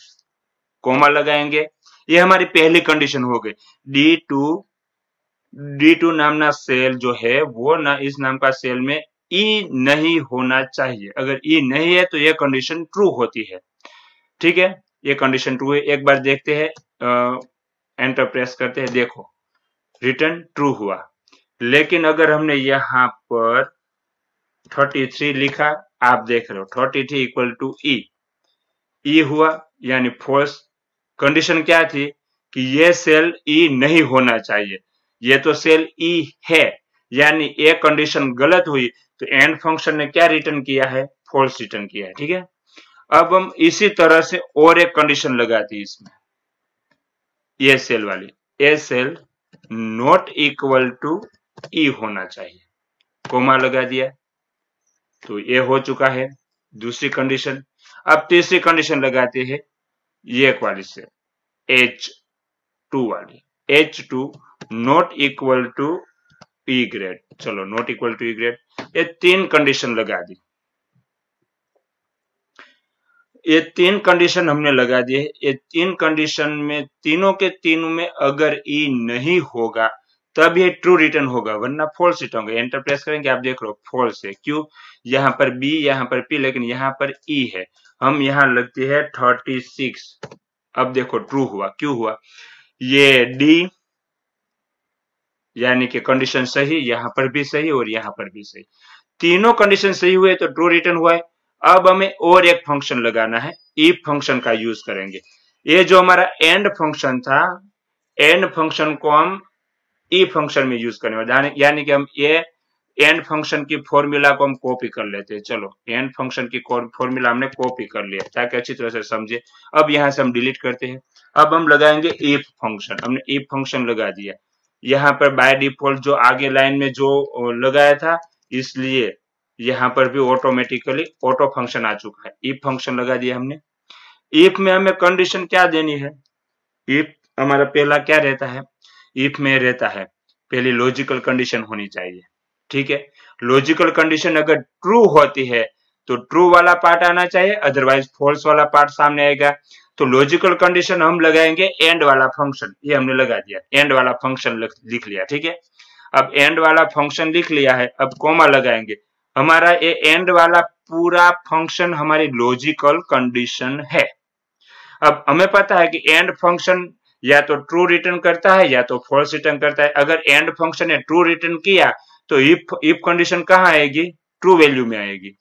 [SPEAKER 1] कोमा लगाएंगे ये हमारी पहली कंडीशन हो गई डी टू डी टू नाम ना सेल जो है वो ना इस नाम का सेल में ई e नहीं होना चाहिए अगर ई e नहीं है तो ये कंडीशन ट्रू होती है ठीक है ये कंडीशन ट्रू है एक बार देखते हैं एंटर प्रेस करते हैं देखो रिटर्न ट्रू हुआ लेकिन अगर हमने यहां पर 33 लिखा आप देख रहे हो 33 three equal to E E हुआ यानी फोर्स कंडीशन क्या थी कि ये सेल ई e नहीं होना चाहिए ये तो सेल ई e है यानी ये कंडीशन गलत हुई तो एंड फंक्शन ने क्या रिटर्न किया है फोर्स रिटर्न किया है ठीक है अब हम इसी तरह से और एक कंडीशन लगाते हैं इसमें ये सेल वाली A cell not equal to E होना चाहिए कोमा लगा दिया तो ये हो चुका है दूसरी कंडीशन अब तीसरी कंडीशन लगाते हैं ये वाली से एच टू वाली H two not equal to E grade चलो not equal to E grade ये तीन कंडीशन लगा दी ये तीन कंडीशन हमने लगा दिए ये तीन कंडीशन में तीनों के तीनों में अगर ई e नहीं होगा तो अब ये ट्रू रिटर्न होगा वरना फॉल्स रिटर्न होगा एंटर प्रेस करेंगे आप देख लो फॉल्स है क्यों यहाँ पर बी यहाँ पर पी लेकिन यहाँ पर ई e है हम यहाँ लगती है थर्टी सिक्स अब देखो ट्रू हुआ क्यों हुआ ये डी यानी कि कंडीशन सही यहाँ पर भी सही और यहाँ पर भी सही तीनों कंडीशन सही हुए तो ट्रू रिटर्न हुआ है अब हमें और एक फंक्शन लगाना है ई फंक्शन का यूज करेंगे ये जो हमारा एंड फंक्शन था एंड फंक्शन को हम ई e फंक्शन में यूज करने वाले यानी कि हम ए एंड फंक्शन की फॉर्मूला को हम कॉपी कर लेते हैं चलो एंड फंक्शन की फॉर्मूला हमने कॉपी कर लिया ताकि अच्छी तरह से समझे अब यहाँ से हम डिलीट करते हैं अब हम लगाएंगे इफ फंक्शन हमने इफ फंक्शन लगा दिया यहाँ पर बाय डिफॉल्ट जो आगे लाइन में जो लगाया था इसलिए यहाँ पर भी ऑटोमेटिकली ऑटो फंक्शन आ चुका है इफ फंक्शन लगा दिया हमने इफ में हमें कंडीशन क्या देनी है इफ हमारा पहला क्या रहता है इफ में रहता है पहली लॉजिकल कंडीशन होनी चाहिए ठीक है लॉजिकल कंडीशन अगर ट्रू होती है तो ट्रू वाला पार्ट आना चाहिए अदरवाइज फॉल्स वाला पार्ट सामने आएगा तो लॉजिकल कंडीशन हम लगाएंगे एंड वाला फंक्शन ये हमने लगा दिया एंड वाला फंक्शन लिख लिया ठीक है अब एंड वाला फंक्शन लिख लिया है अब कोमा लगाएंगे हमारा ये एंड वाला पूरा फंक्शन हमारी लॉजिकल कंडीशन है अब हमें पता है कि एंड फंक्शन या तो ट्रू रिटर्न करता है या तो फॉल्स रिटर्न करता है अगर एंड फंक्शन ने ट्रू रिटर्न किया तो इफ इफ कंडीशन कहाँ आएगी ट्रू वैल्यू में आएगी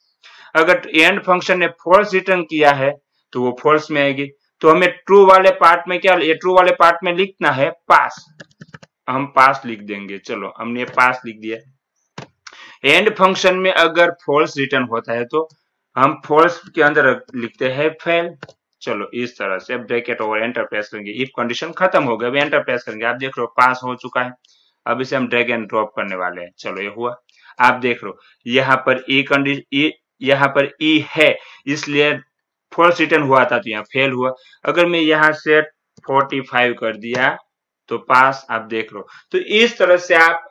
[SPEAKER 1] अगर एंड फंक्शन ने फॉल्स रिटर्न किया है तो वो फॉल्स में आएगी तो हमें ट्रू वाले पार्ट में क्या ये ट्रू वाले पार्ट में लिखना है पास हम पास लिख देंगे चलो हमने पास लिख दिया एंड फंक्शन में अगर फॉल्स रिटर्न होता है तो हम फॉल्स के अंदर लिखते हैं फेल चलो इस तरह से ब्रैकेट ओवर एंटर प्रेस करेंगे इफ कंडीशन खत्म हो गया अभी एंटर प्रेस करेंगे आप देख रहे हो पास हो चुका है अब इसे हम ड्रैग एंड ड्रॉप करने वाले हैं चलो ये हुआ आप देख रहे हो यहाँ पर ई कंडीशन यहाँ पर ई है इसलिए फोर्स रिटर्न हुआ था तो यहाँ फेल हुआ अगर मैं यहाँ से 45 कर दिया तो पास आप देख रहे हो तो इस तरह से आप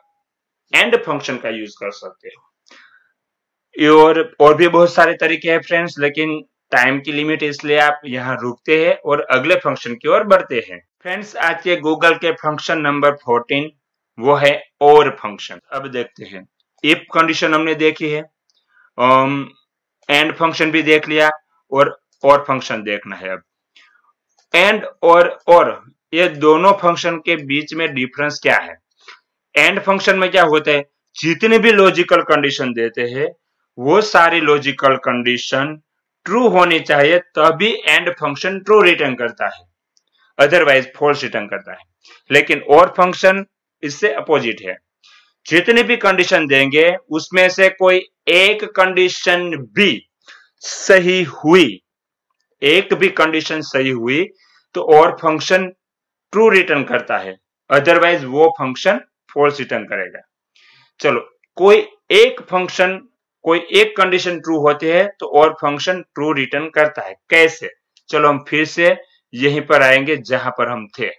[SPEAKER 1] एंड फंक्शन का यूज कर सकते हो और और भी बहुत सारे तरीके हैं फ्रेंड्स लेकिन टाइम की लिमिट इसलिए आप यहाँ रुकते हैं और अगले फंक्शन की ओर बढ़ते हैं फ्रेंड्स आज के गूगल के फंक्शन नंबर फोर्टीन वो है और फंक्शन अब देखते हैं इफ कंडीशन हमने देखी है एंड um, फंक्शन भी देख लिया और और फंक्शन देखना है अब एंड और और ये दोनों फंक्शन के बीच में डिफरेंस क्या है एंड फंक्शन में क्या होता है जितने भी लॉजिकल कंडीशन देते हैं वो सारी लॉजिकल कंडीशन ट्रू होने चाहिए तभी एंड फंक्शन ट्रू रिटर्न करता है अदरवाइज फॉल्स रिटर्न करता है लेकिन और फंक्शन इससे अपोजिट है जितने भी कंडीशन देंगे उसमें से कोई एक कंडीशन भी सही हुई एक भी कंडीशन सही हुई तो और फंक्शन ट्रू रिटर्न करता है अदरवाइज वो फंक्शन फॉल्स रिटर्न करेगा चलो कोई एक फंक्शन कोई एक कंडीशन ट्रू होती है तो और फंक्शन ट्रू रिटर्न करता है कैसे चलो हम फिर से यहीं पर आएंगे जहां पर हम थे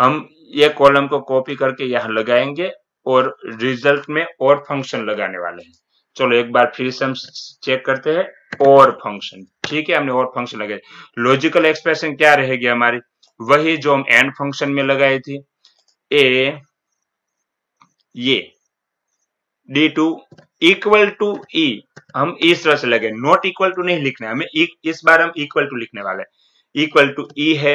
[SPEAKER 1] हम ये कॉलम को कॉपी करके यहाँ लगाएंगे और रिजल्ट में और फंक्शन लगाने वाले हैं चलो एक बार फिर से हम चेक करते हैं और फंक्शन ठीक है हमने और फंक्शन लगाए लॉजिकल एक्सप्रेशन क्या रहेगी हमारी वही जो हम एंड फंक्शन में लगाई थी ए ये D two equal to E हम इस तरह से लगे नॉट इक्वल टू नहीं लिखने हमें e, इस बार हम इक्वल टू लिखने वाले इक्वल टू ई है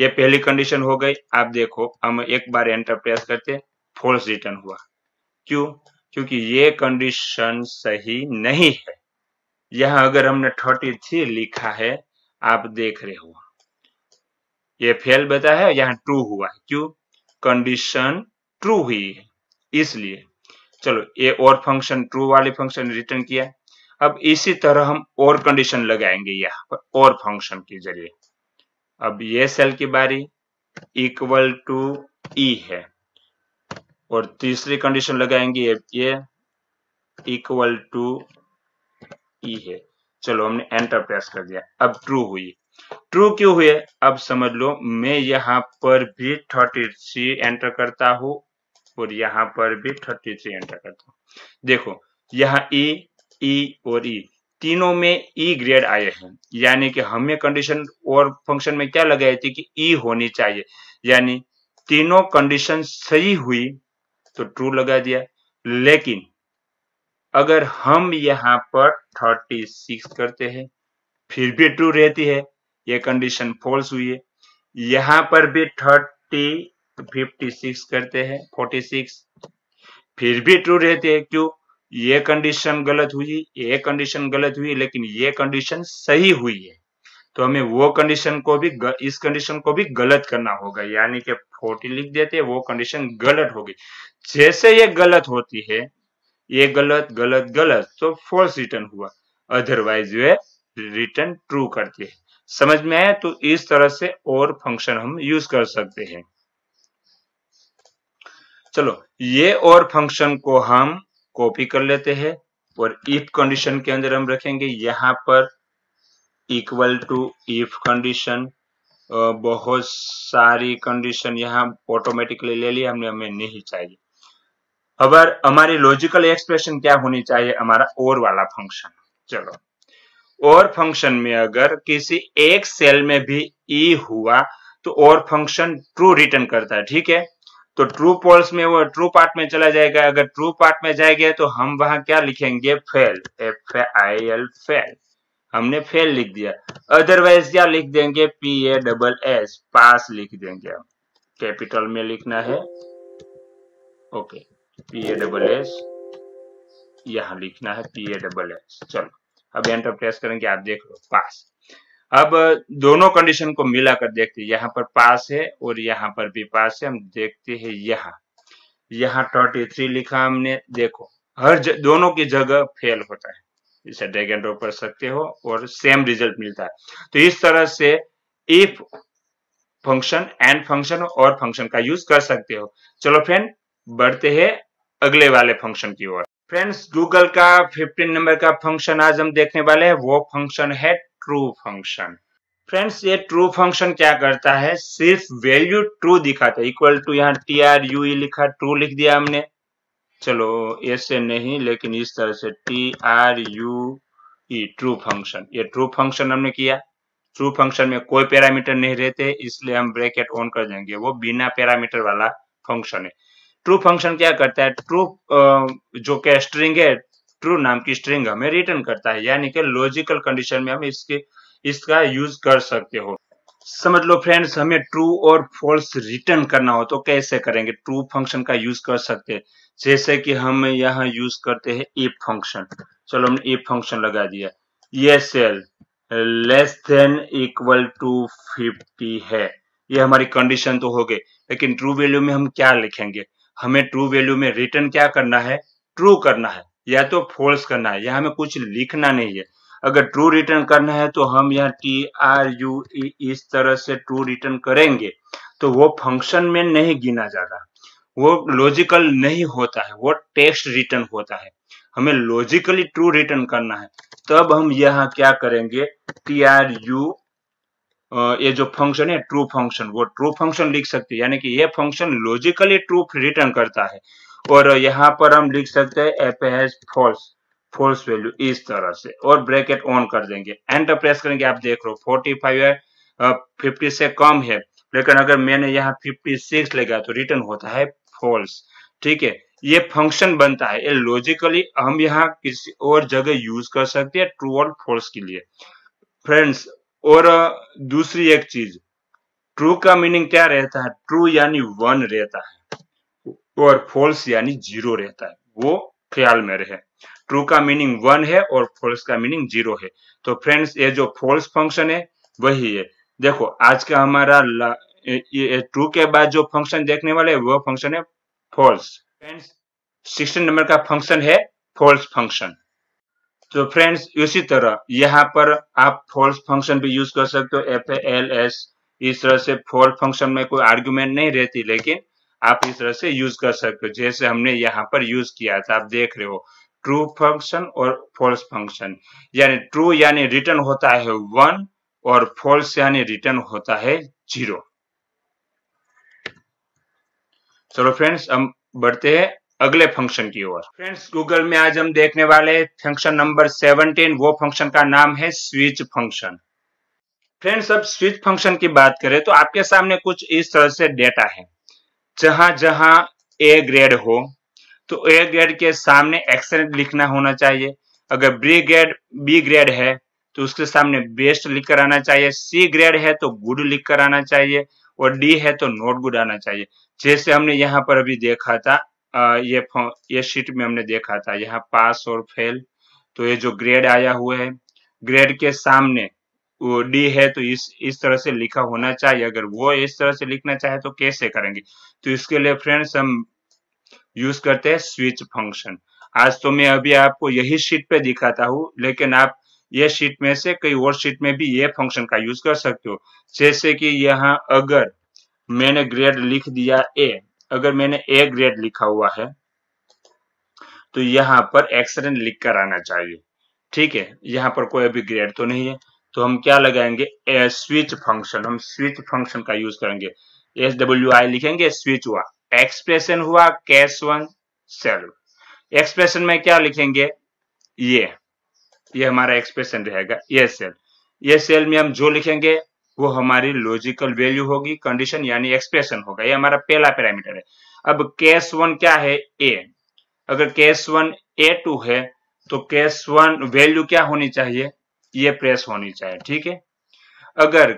[SPEAKER 1] ये पहली कंडीशन हो गई आप देखो हम एक बार एंटर प्रेस करते फॉल्स रिटर्न हुआ क्यों क्योंकि ये कंडीशन सही नहीं है यहां अगर हमने थर्टी थ्री लिखा है आप देख रहे हो ये फेल बता है यहाँ ट्रू हुआ क्यों कंडीशन ट्रू हुई है इसलिए चलो ये और फंक्शन ट्रू वाले फंक्शन रिटर्न किया अब इसी तरह हम और कंडीशन लगाएंगे यहाँ पर और फंक्शन के जरिए अब ये सेल की बारी इक्वल टू ई है और तीसरी कंडीशन लगाएंगे ये इक्वल टू ई है चलो हमने एंटर प्रेस कर दिया अब ट्रू हुई ट्रू क्यों हुए अब समझ लो मैं यहाँ पर भी थर्टी सी एंटर करता हूं और यहाँ पर भी थर्टी थ्री एंटर करता हूँ देखो यहाँ ए ई e और ई e, तीनों में ई e ग्रेड आए हैं यानी कि हमें कंडीशन और फंक्शन में क्या लगाई थी कि ई होनी चाहिए यानी तीनों कंडीशन सही हुई तो ट्रू लगा दिया लेकिन अगर हम यहाँ पर 36 करते हैं फिर भी ट्रू रहती है ये कंडीशन फॉल्स हुई है यहाँ पर भी फिफ्टी तो सिक्स करते हैं फोर्टी सिक्स फिर भी ट्रू रहते हैं क्यों ये कंडीशन गलत हुई ये कंडीशन गलत हुई लेकिन ये कंडीशन सही हुई है तो हमें वो कंडीशन को भी इस कंडीशन को भी गलत करना होगा यानी कि फोर्टी लिख देते हैं वो कंडीशन गलत होगी जैसे ये गलत होती है ये गलत गलत गलत तो फॉल्स रिटर्न हुआ अदरवाइज वे रिटर्न ट्रू करती है समझ में आया तो इस तरह से और फंक्शन हम यूज कर सकते हैं चलो ये और फंक्शन को हम कॉपी कर लेते हैं और इफ कंडीशन के अंदर हम रखेंगे यहां पर इक्वल टू इफ कंडीशन बहुत सारी कंडीशन यहां ऑटोमेटिकली ले ली हमने हमें नहीं चाहिए अब हमारी लॉजिकल एक्सप्रेशन क्या होनी चाहिए हमारा और वाला फंक्शन चलो और फंक्शन में अगर किसी एक सेल में भी ई e हुआ तो और फंक्शन ट्रू रिटर्न करता है ठीक है तो ट्रू पोल्स में वो ट्रू पार्ट में चला जाएगा अगर ट्रू पार्ट में जाएगा तो हम वहां क्या लिखेंगे fail F I L fail हमने फेल लिख दिया अदरवाइज क्या लिख देंगे P A double S pass लिख देंगे हम कैपिटल में लिखना है okay P A double S यहां लिखना है पी ए डबल एस चलो अब एंटर प्रेस करेंगे आप देख लो पास अब दोनों कंडीशन को मिलाकर देखते हैं यहाँ पर पास है और यहाँ पर भी पास है हम देखते हैं यहाँ यहाँ ट्वेंटी थ्री लिखा हमने देखो हर ज, दोनों की जगह फेल होता है इसे ड्रैग एंड ड्रॉप कर सकते हो और सेम रिजल्ट मिलता है तो इस तरह से if function and function or function का यूज कर सकते हो चलो फ्रेंड बढ़ते हैं अगले वाले फंक्शन की ओर फ्रेंड्स गूगल का 15 नंबर का फंक्शन आज हम देखने वाले हैं वो फंक्शन है ट्रू फंक्शन फ्रेंड्स ये ट्रू फंक्शन क्या करता है सिर्फ वैल्यू ट्रू दिखाता है इक्वल टू यहाँ टी आर यू लिखा ट्रू लिख दिया हमने चलो ऐसे नहीं लेकिन इस तरह से T R U true function ये ट्रू फंक्शन हमने किया ट्रू फंक्शन में कोई पैरामीटर नहीं रहते इसलिए हम ब्रैकेट ऑन कर देंगे वो बिना पैरामीटर वाला फंक्शन है ट्रू फंक्शन क्या करता है ट्रू uh, जो क्या स्ट्रिंग है ट्रू नाम की स्ट्रिंग हमें रिटर्न करता है यानी कि लॉजिकल कंडीशन में हम इसके इसका यूज कर सकते हो समझ लो फ्रेंड्स हमें ट्रू और फॉल्स रिटर्न करना हो तो कैसे करेंगे ट्रू फंक्शन का यूज कर सकते हैं जैसे कि हम यहाँ यूज करते हैं इफ फंक्शन चलो हमने इफ फंक्शन लगा दिया ये cell less than equal to fifty है ये हमारी कंडीशन तो हो गई लेकिन ट्रू वैल्यू में हम क्या लिखेंगे हमें ट्रू वैल्यू में रिटर्न क्या करना है ट्रू करना है या तो फोल्स करना है यहाँ में कुछ लिखना नहीं है अगर ट्रू रिटर्न करना है तो हम यहाँ टी आर यू इस तरह से ट्रू रिटर्न करेंगे तो वो फंक्शन में नहीं गिना जाता वो लॉजिकल नहीं होता है वो टेक्स्ट रिटर्न होता है हमें लॉजिकली ट्रू रिटर्न करना है तब हम यहाँ क्या करेंगे टी आर यू ये जो फंक्शन है ट्रू फंक्शन वो ट्रू फंक्शन लिख सकते हैं यानी कि ये फंक्शन लॉजिकली ट्रू रिटर्न करता है और यहाँ पर हम लिख सकते हैं F H false false value इस तरह से और ब्रैकेट ऑन कर देंगे एंटर प्रेस करेंगे आप देख लो फोर्टी फाइव है फिफ्टी से कम है लेकिन अगर मैंने यहाँ फिफ्टी सिक्स लगा तो रिटर्न होता है फॉल्स ठीक है ये फंक्शन बनता है ये लॉजिकली हम यहाँ किसी और जगह यूज कर सकते हैं ट्रू और फॉल्स के लिए फ्रेंड्स और दूसरी एक चीज ट्रू का मीनिंग क्या रहता है ट्रू यानी वन रहता है और फॉल्स यानी जीरो रहता है वो ख्याल में रहे ट्रू का मीनिंग वन है और फॉल्स का मीनिंग जीरो है तो फ्रेंड्स ये जो फॉल्स फंक्शन है वही है देखो आज का हमारा ये ट्रू के बाद जो फंक्शन देखने वाले वो फंक्शन है फॉल्स फ्रेंड्स सिक्सटीन नंबर का फंक्शन है फॉल्स फंक्शन तो फ्रेंड्स इसी तरह यहाँ पर आप फॉल्स फंक्शन भी यूज कर सकते हो एफ एल एस इस तरह से फॉल्स फंक्शन में कोई आर्ग्यूमेंट नहीं रहती लेकिन आप इस तरह से यूज कर सकते हो जैसे हमने यहाँ पर यूज किया था आप देख रहे हो ट्रू फंक्शन और फॉल्स फंक्शन यानी ट्रू यानी रिटर्न होता है वन और फॉल्स यानी रिटर्न होता है जीरो चलो फ्रेंड्स हम बढ़ते हैं अगले फंक्शन की ओर फ्रेंड्स गूगल में आज हम देखने वाले फंक्शन नंबर 17 वो फंक्शन का नाम है स्विच फंक्शन फ्रेंड्स अब स्विच फंक्शन की बात करें तो आपके सामने कुछ इस तरह से डेटा है जहां जहां ए ग्रेड हो तो ए ग्रेड के सामने एक्सेलेंट लिखना होना चाहिए अगर बी ग्रेड बी ग्रेड है तो उसके सामने बेस्ट लिख कर आना चाहिए सी ग्रेड है तो गुड लिख कर आना चाहिए और डी है तो नॉट गुड आना चाहिए जैसे हमने यहाँ पर अभी देखा था ये ये शीट में हमने देखा था यहाँ पास और फेल तो ये जो ग्रेड आया हुआ है ग्रेड के सामने वो डी है तो इस इस तरह से लिखा होना चाहिए अगर वो इस तरह से लिखना चाहे तो कैसे करेंगे तो इसके लिए फ्रेंड्स हम यूज करते हैं स्विच फंक्शन आज तो मैं अभी आपको यही शीट पे दिखाता हूँ लेकिन आप ये शीट में से कई और शीट में भी ये फंक्शन का यूज कर सकते हो जैसे कि यहाँ अगर मैंने ग्रेड लिख दिया ए अगर मैंने ए ग्रेड लिखा हुआ है तो यहाँ पर एक्सलेंट लिख कर आना चाहिए ठीक है यहाँ पर कोई अभी ग्रेड तो नहीं है तो हम क्या लगाएंगे ए स्विच फंक्शन हम स्विच फंक्शन का यूज करेंगे एस डब्ल्यू आई लिखेंगे स्विच हुआ एक्सप्रेशन हुआ कैश वन सेल एक्सप्रेशन में क्या लिखेंगे ये ये हमारा एक्सप्रेशन रहेगा ये सेल ये सेल में हम जो लिखेंगे वो हमारी लॉजिकल वैल्यू होगी कंडीशन यानी एक्सप्रेशन होगा ये हमारा पहला पैरामीटर है अब केस वन क्या है ए अगर केस वन ए टू है तो केस वन वैल्यू क्या होनी चाहिए ये प्रेस होनी चाहिए ठीक है अगर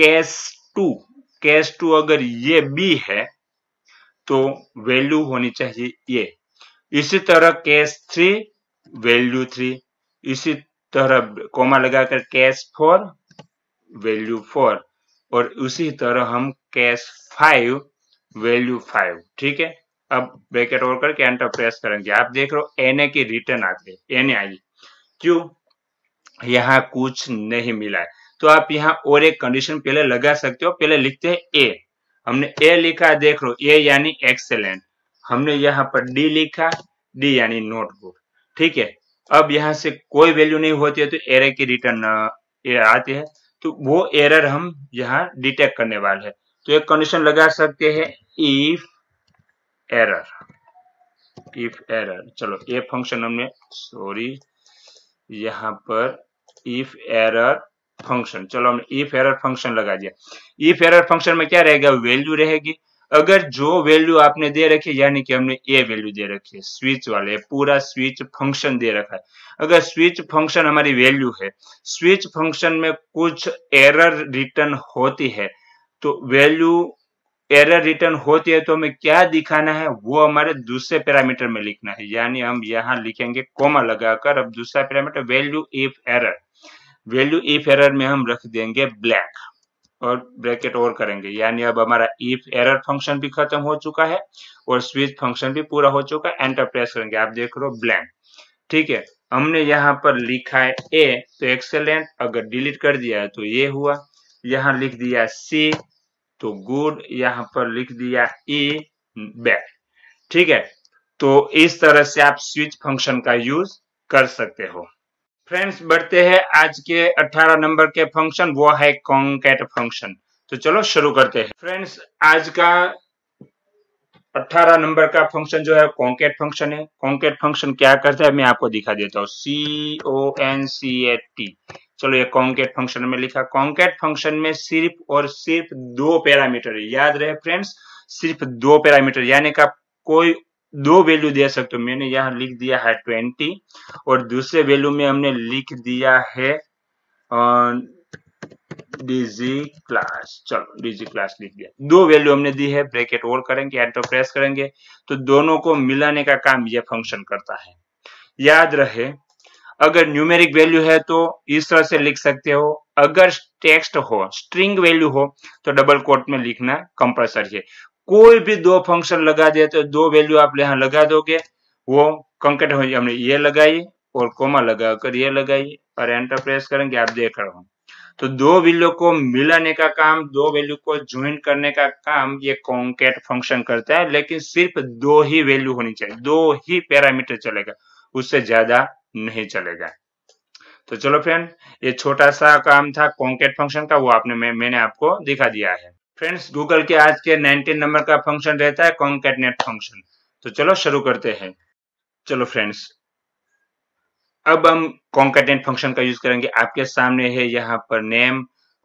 [SPEAKER 1] केस टू केस टू अगर ये बी है तो वैल्यू होनी चाहिए ये इसी तरह केस थ्री वैल्यू थ्री इसी तरह कोमा लगाकर केस फोर वैल्यू फोर और उसी तरह हम कैश फाइव वैल्यू फाइव ठीक है अब ब्रैकेट और करके एंटर प्रेस करेंगे आप देख रहे हो एन ए की रिटर्न आ गई एन आई क्यों यहाँ कुछ नहीं मिला है तो आप यहाँ और एक कंडीशन पहले लगा सकते हो पहले लिखते हैं ए हमने ए लिखा देख लो ए यानी एक्सेलेंट हमने यहाँ पर डी लिखा डी यानी नोटबुक ठीक है अब यहाँ से कोई वैल्यू नहीं होती है तो एरे की रिटर्न आती है तो वो एरर हम यहाँ डिटेक्ट करने वाले हैं तो एक कंडीशन लगा सकते हैं इफ एरर इफ एरर चलो ये फंक्शन हमने सॉरी यहाँ पर इफ एरर फंक्शन चलो हमने इफ एरर फंक्शन लगा दिया इफ एरर फंक्शन में क्या रहेगा वैल्यू रहेगी अगर जो वैल्यू आपने दे रखी है यानी कि हमने ए वैल्यू दे रखी है स्विच वाले पूरा स्विच फंक्शन दे रखा है अगर स्विच फंक्शन हमारी वैल्यू है स्विच फंक्शन में कुछ एरर रिटर्न होती है तो वैल्यू एरर रिटर्न होती है तो हमें क्या दिखाना है वो हमारे दूसरे पैरामीटर में लिखना है यानी हम यहाँ लिखेंगे कोमा लगाकर अब दूसरा parameter value if error value if error में हम रख देंगे ब्लैक और ब्रैकेट और करेंगे यानी अब हमारा इफ एरर फंक्शन भी खत्म हो चुका है और स्विच फंक्शन भी पूरा हो चुका है एंटर प्रेस करेंगे आप देख रहे हो ब्लैंक ठीक है हमने यहाँ पर लिखा है ए तो एक्सेलेंट अगर डिलीट कर दिया है तो ये हुआ यहाँ लिख दिया सी तो गुड यहाँ पर लिख दिया ई e, बैक ठीक है तो इस तरह से आप स्विच फंक्शन का यूज कर सकते हो फ्रेंड्स बढ़ते हैं आज के 18 नंबर के फंक्शन वो है कॉन्केट फंक्शन तो चलो शुरू करते हैं फ्रेंड्स आज का 18 नंबर का फंक्शन जो है कॉन्केट फंक्शन है कॉन्केट फंक्शन क्या करता है मैं आपको दिखा देता हूँ सी O N C A T चलो ये कॉन्केट फंक्शन में लिखा कॉन्केट फंक्शन में सिर्फ और सिर्फ दो पैरामीटर याद रहे फ्रेंड्स सिर्फ दो पैरामीटर यानी का कोई दो वैल्यू दे सकते हो मैंने यहाँ लिख दिया है ट्वेंटी और दूसरे वैल्यू में हमने लिख दिया है डीजी क्लास चलो डीजी क्लास लिख दिया दो वैल्यू हमने दी है ब्रैकेट और करेंगे एंटर प्रेस करेंगे तो दोनों को मिलाने का काम यह फंक्शन करता है याद रहे अगर न्यूमेरिक वैल्यू है तो इस तरह से लिख सकते हो अगर टेक्स्ट हो स्ट्रिंग वैल्यू हो तो डबल कोट में लिखना कंपलसरी है कोई भी दो फंक्शन लगा दिया तो दो वैल्यू आप यहाँ लगा दोगे वो कंकट हो हमने ये लगाई और कोमा लगा कर ये लगाई और एंटर प्रेस करेंगे आप देख रहे हो तो दो वैल्यू को मिलाने का काम दो वैल्यू को ज्वाइन करने का काम ये कॉन्केट फंक्शन करता है लेकिन सिर्फ दो ही वैल्यू होनी चाहिए दो ही पैरामीटर चलेगा उससे ज्यादा नहीं चलेगा तो चलो फ्रेंड ये छोटा सा काम था कॉन्केट फंक्शन का वो आपने मैं, मैंने आपको दिखा दिया है फ्रेंड्स गूगल के आज के 19 नंबर का फंक्शन रहता है कॉन्केटनेट फंक्शन तो चलो शुरू करते हैं चलो फ्रेंड्स अब हम कॉन्केटनेट फंक्शन का यूज करेंगे आपके सामने है यहाँ पर नेम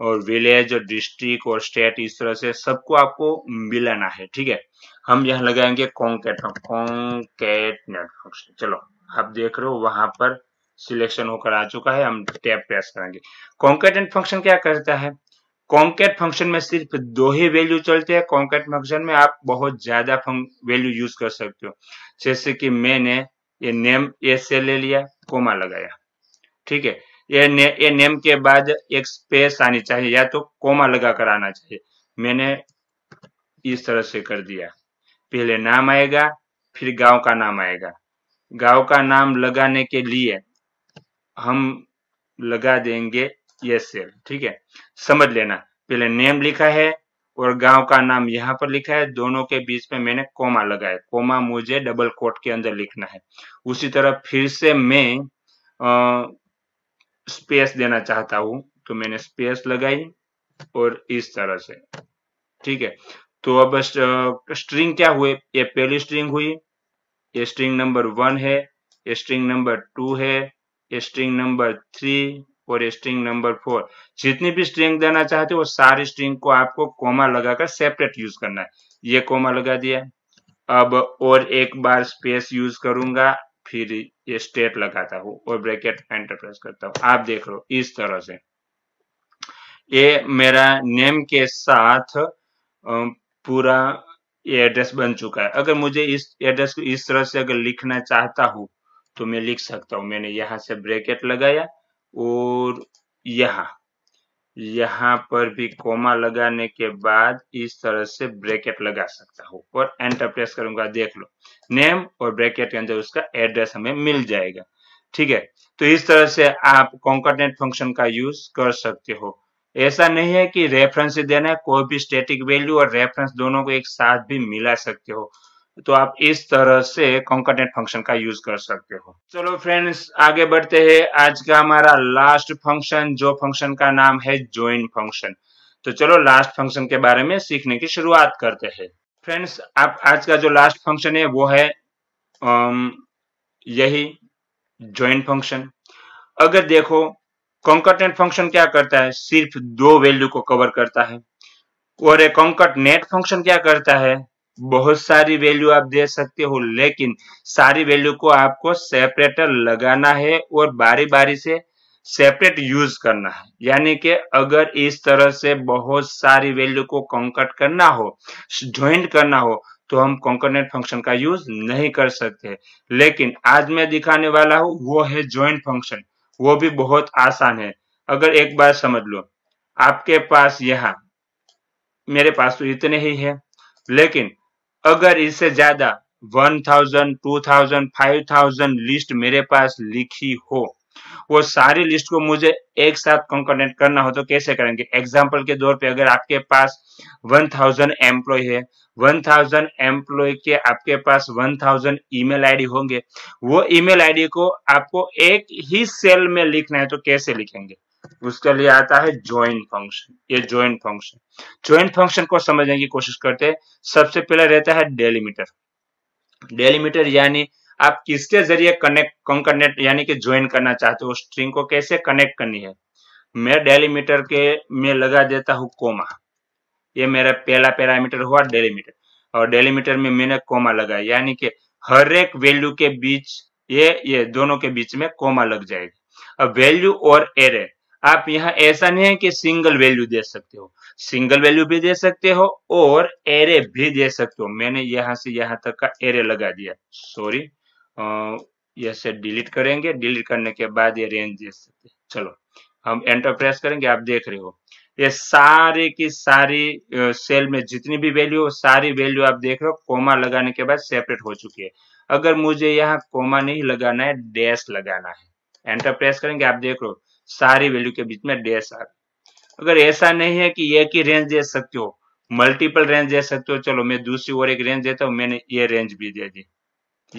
[SPEAKER 1] और विलेज और डिस्ट्रिक्ट और स्टेट इस तरह से सबको आपको मिलाना है ठीक है हम यहाँ लगाएंगे कॉन्केट कॉन्केटनेट फंक्शन चलो आप देख रहे हो वहां पर सिलेक्शन होकर आ चुका है हम टैप प्रेस करेंगे कॉन्केटेंट फंक्शन क्या करता है कॉमकेट फंक्शन में सिर्फ दो ही वैल्यू चलते हैं कॉन्केट फंक्शन में आप बहुत ज्यादा वैल्यू यूज कर सकते हो जैसे कि मैंने ये नेम ए से ले लिया कोमा लगाया ठीक है ये ने, ये नेम के बाद एक स्पेस आनी चाहिए या तो कोमा लगा कर आना चाहिए मैंने इस तरह से कर दिया पहले नाम आएगा फिर गांव का नाम आएगा गांव का नाम लगाने के लिए हम लगा देंगे यस सर ठीक है समझ लेना पहले नेम लिखा है और गांव का नाम यहाँ पर लिखा है दोनों के बीच में मैंने कोमा लगाया कोमा मुझे डबल कोट के अंदर लिखना है उसी तरह फिर से मैं स्पेस देना चाहता हूं तो मैंने स्पेस लगाई और इस तरह से ठीक है तो अब स्ट्रिंग क्या हुए ये पहली स्ट्रिंग हुई ये स्ट्रिंग नंबर वन है ये स्ट्रिंग नंबर टू है ये स्ट्रिंग नंबर थ्री और स्ट्रिंग नंबर फोर जितनी भी स्ट्रिंग देना चाहते हो सारी स्ट्रिंग को आपको कोमा लगाकर सेपरेट यूज करना है ये कोमा लगा दिया अब और एक बार स्पेस यूज करूंगा फिर ये स्टेट लगाता हूँ और ब्रैकेट एंटर प्रेस करता हूँ आप देख लो इस तरह से ये मेरा नेम के साथ पूरा एड्रेस बन चुका है अगर मुझे इस एड्रेस को इस तरह से अगर लिखना चाहता हूं तो मैं लिख सकता हूं मैंने यहां से ब्रैकेट लगाया और यहाँ यहाँ पर भी कोमा लगाने के बाद इस तरह से ब्रैकेट लगा सकता हूँ और एंटर प्रेस करूंगा देख लो नेम और ब्रैकेट के अंदर उसका एड्रेस हमें मिल जाएगा ठीक है तो इस तरह से आप कॉन्कटनेट फंक्शन का यूज कर सकते हो ऐसा नहीं है कि रेफरेंस देना है कोई भी स्टेटिक वैल्यू और रेफरेंस दोनों को एक साथ भी मिला सकते हो तो आप इस तरह से कॉन्कटेंट फंक्शन का यूज कर सकते हो चलो फ्रेंड्स आगे बढ़ते हैं आज का हमारा लास्ट फंक्शन जो फंक्शन का नाम है ज्वाइन फंक्शन तो चलो लास्ट फंक्शन के बारे में सीखने की शुरुआत करते हैं फ्रेंड्स आप आज का जो लास्ट फंक्शन है वो है आम, um, यही ज्वाइन फंक्शन अगर देखो कॉन्कटेंट फंक्शन क्या करता है सिर्फ दो वैल्यू को कवर करता है और एक कॉन्कट नेट फंक्शन क्या करता है बहुत सारी वैल्यू आप दे सकते हो लेकिन सारी वैल्यू को आपको सेपरेटर लगाना है और बारी बारी से सेपरेट यूज करना है यानी कि अगर इस तरह से बहुत सारी वैल्यू को कंकट करना हो ज्वाइंट करना हो तो हम कॉन्कोनेट फंक्शन का यूज नहीं कर सकते लेकिन आज मैं दिखाने वाला हूं वो है ज्वाइंट फंक्शन वो भी बहुत आसान है अगर एक बार समझ लो आपके पास यहां मेरे पास तो इतने ही है लेकिन अगर इससे ज्यादा one thousand two thousand five thousand list मेरे पास लिखी हो वो सारी लिस्ट को मुझे एक साथ कंकनेक्ट करना हो तो कैसे करेंगे एग्जाम्पल के तौर पे अगर आपके पास 1000 एम्प्लॉय है 1000 एम्प्लॉय के आपके पास 1000 ईमेल आईडी होंगे वो ईमेल आईडी को आपको एक ही सेल में लिखना है तो कैसे लिखेंगे उसके लिए आता है ज्वाइन फंक्शन ये ज्वाइन फंक्शन ज्वाइन फंक्शन को समझने की कोशिश करते हैं सबसे पहला रहता है डेलीमीटर डेलीमीटर यानी आप किसके जरिए कनेक्ट कंकनेक्ट यानी कि ज्वाइन करना चाहते हो स्ट्रिंग को कैसे कनेक्ट करनी है मैं डेलीमीटर के में लगा देता हूँ कोमा ये मेरा पहला पैरामीटर हुआ डेलीमीटर और डेलीमीटर में मैंने कोमा लगाया यानी कि हर एक वैल्यू के बीच ये ये दोनों के बीच में कोमा लग जाएगा अब वैल्यू और एरे आप यहाँ ऐसा नहीं है कि सिंगल वैल्यू दे सकते हो सिंगल वैल्यू भी दे सकते हो और एरे भी दे सकते हो मैंने यहाँ से यहाँ तक का एरे लगा दिया सॉरी से डिलीट करेंगे डिलीट करने के बाद ये रेंज दे सकते चलो हम एंटर प्रेस करेंगे आप देख रहे हो ये सारे की सारी सेल में जितनी भी वैल्यू सारी वैल्यू आप देख रहे हो कोमा लगाने के बाद सेपरेट हो चुकी है अगर मुझे यहाँ कोमा नहीं लगाना है डैश लगाना है एंटर प्रेस करेंगे आप देख रहे हो सारे वैल्यू के बीच में डैश आर अगर ऐसा नहीं है कि एक ही रेंज दे सकते हो मल्टीपल रेंज दे सकते हो चलो मैं दूसरी और एक रेंज देता हूँ मैंने ये रेंज भी दे दी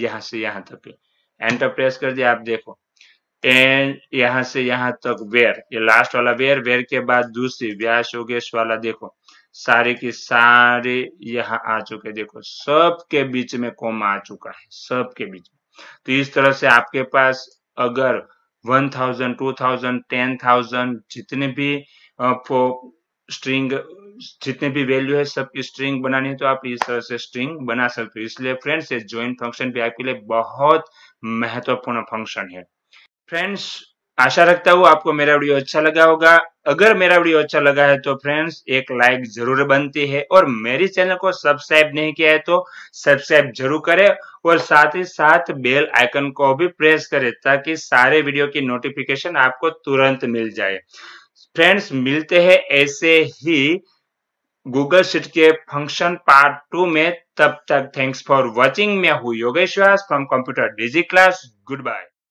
[SPEAKER 1] यहां से यहां तक एंटर प्रेस कर दिया आप देखो एंड यहां से यहां तक वेयर ये लास्ट वाला वेयर वेयर के बाद दूसरी व्यास योगेश वाला देखो सारे की सारे यहाँ आ चुके देखो सब के बीच में कोमा आ चुका है सब के बीच में तो इस तरह से आपके पास अगर one thousand two thousand ten thousand जितने भी स्ट्रिंग जितने भी वैल्यू है सबकी स्ट्रिंग बनानी है तो आप इस तरह से स्ट्रिंग बना सकते हो इसलिए फ्रेंड्स ये ज्वाइन फंक्शन भी आपके लिए बहुत महत्वपूर्ण फंक्शन है फ्रेंड्स आशा रखता हूँ आपको मेरा वीडियो अच्छा लगा होगा अगर मेरा वीडियो अच्छा लगा है तो फ्रेंड्स एक लाइक जरूर बनती है और मेरे चैनल को सब्सक्राइब नहीं किया है तो सब्सक्राइब जरूर करें और साथ ही साथ बेल आइकन को भी प्रेस करें ताकि सारे वीडियो की नोटिफिकेशन आपको तुरंत मिल जाए फ्रेंड्स मिलते हैं ऐसे ही गूगल शीट के फंक्शन पार्ट टू में तब तक थैंक्स फॉर वॉचिंग मैं हूँ Yogesh from computer Digi class good bye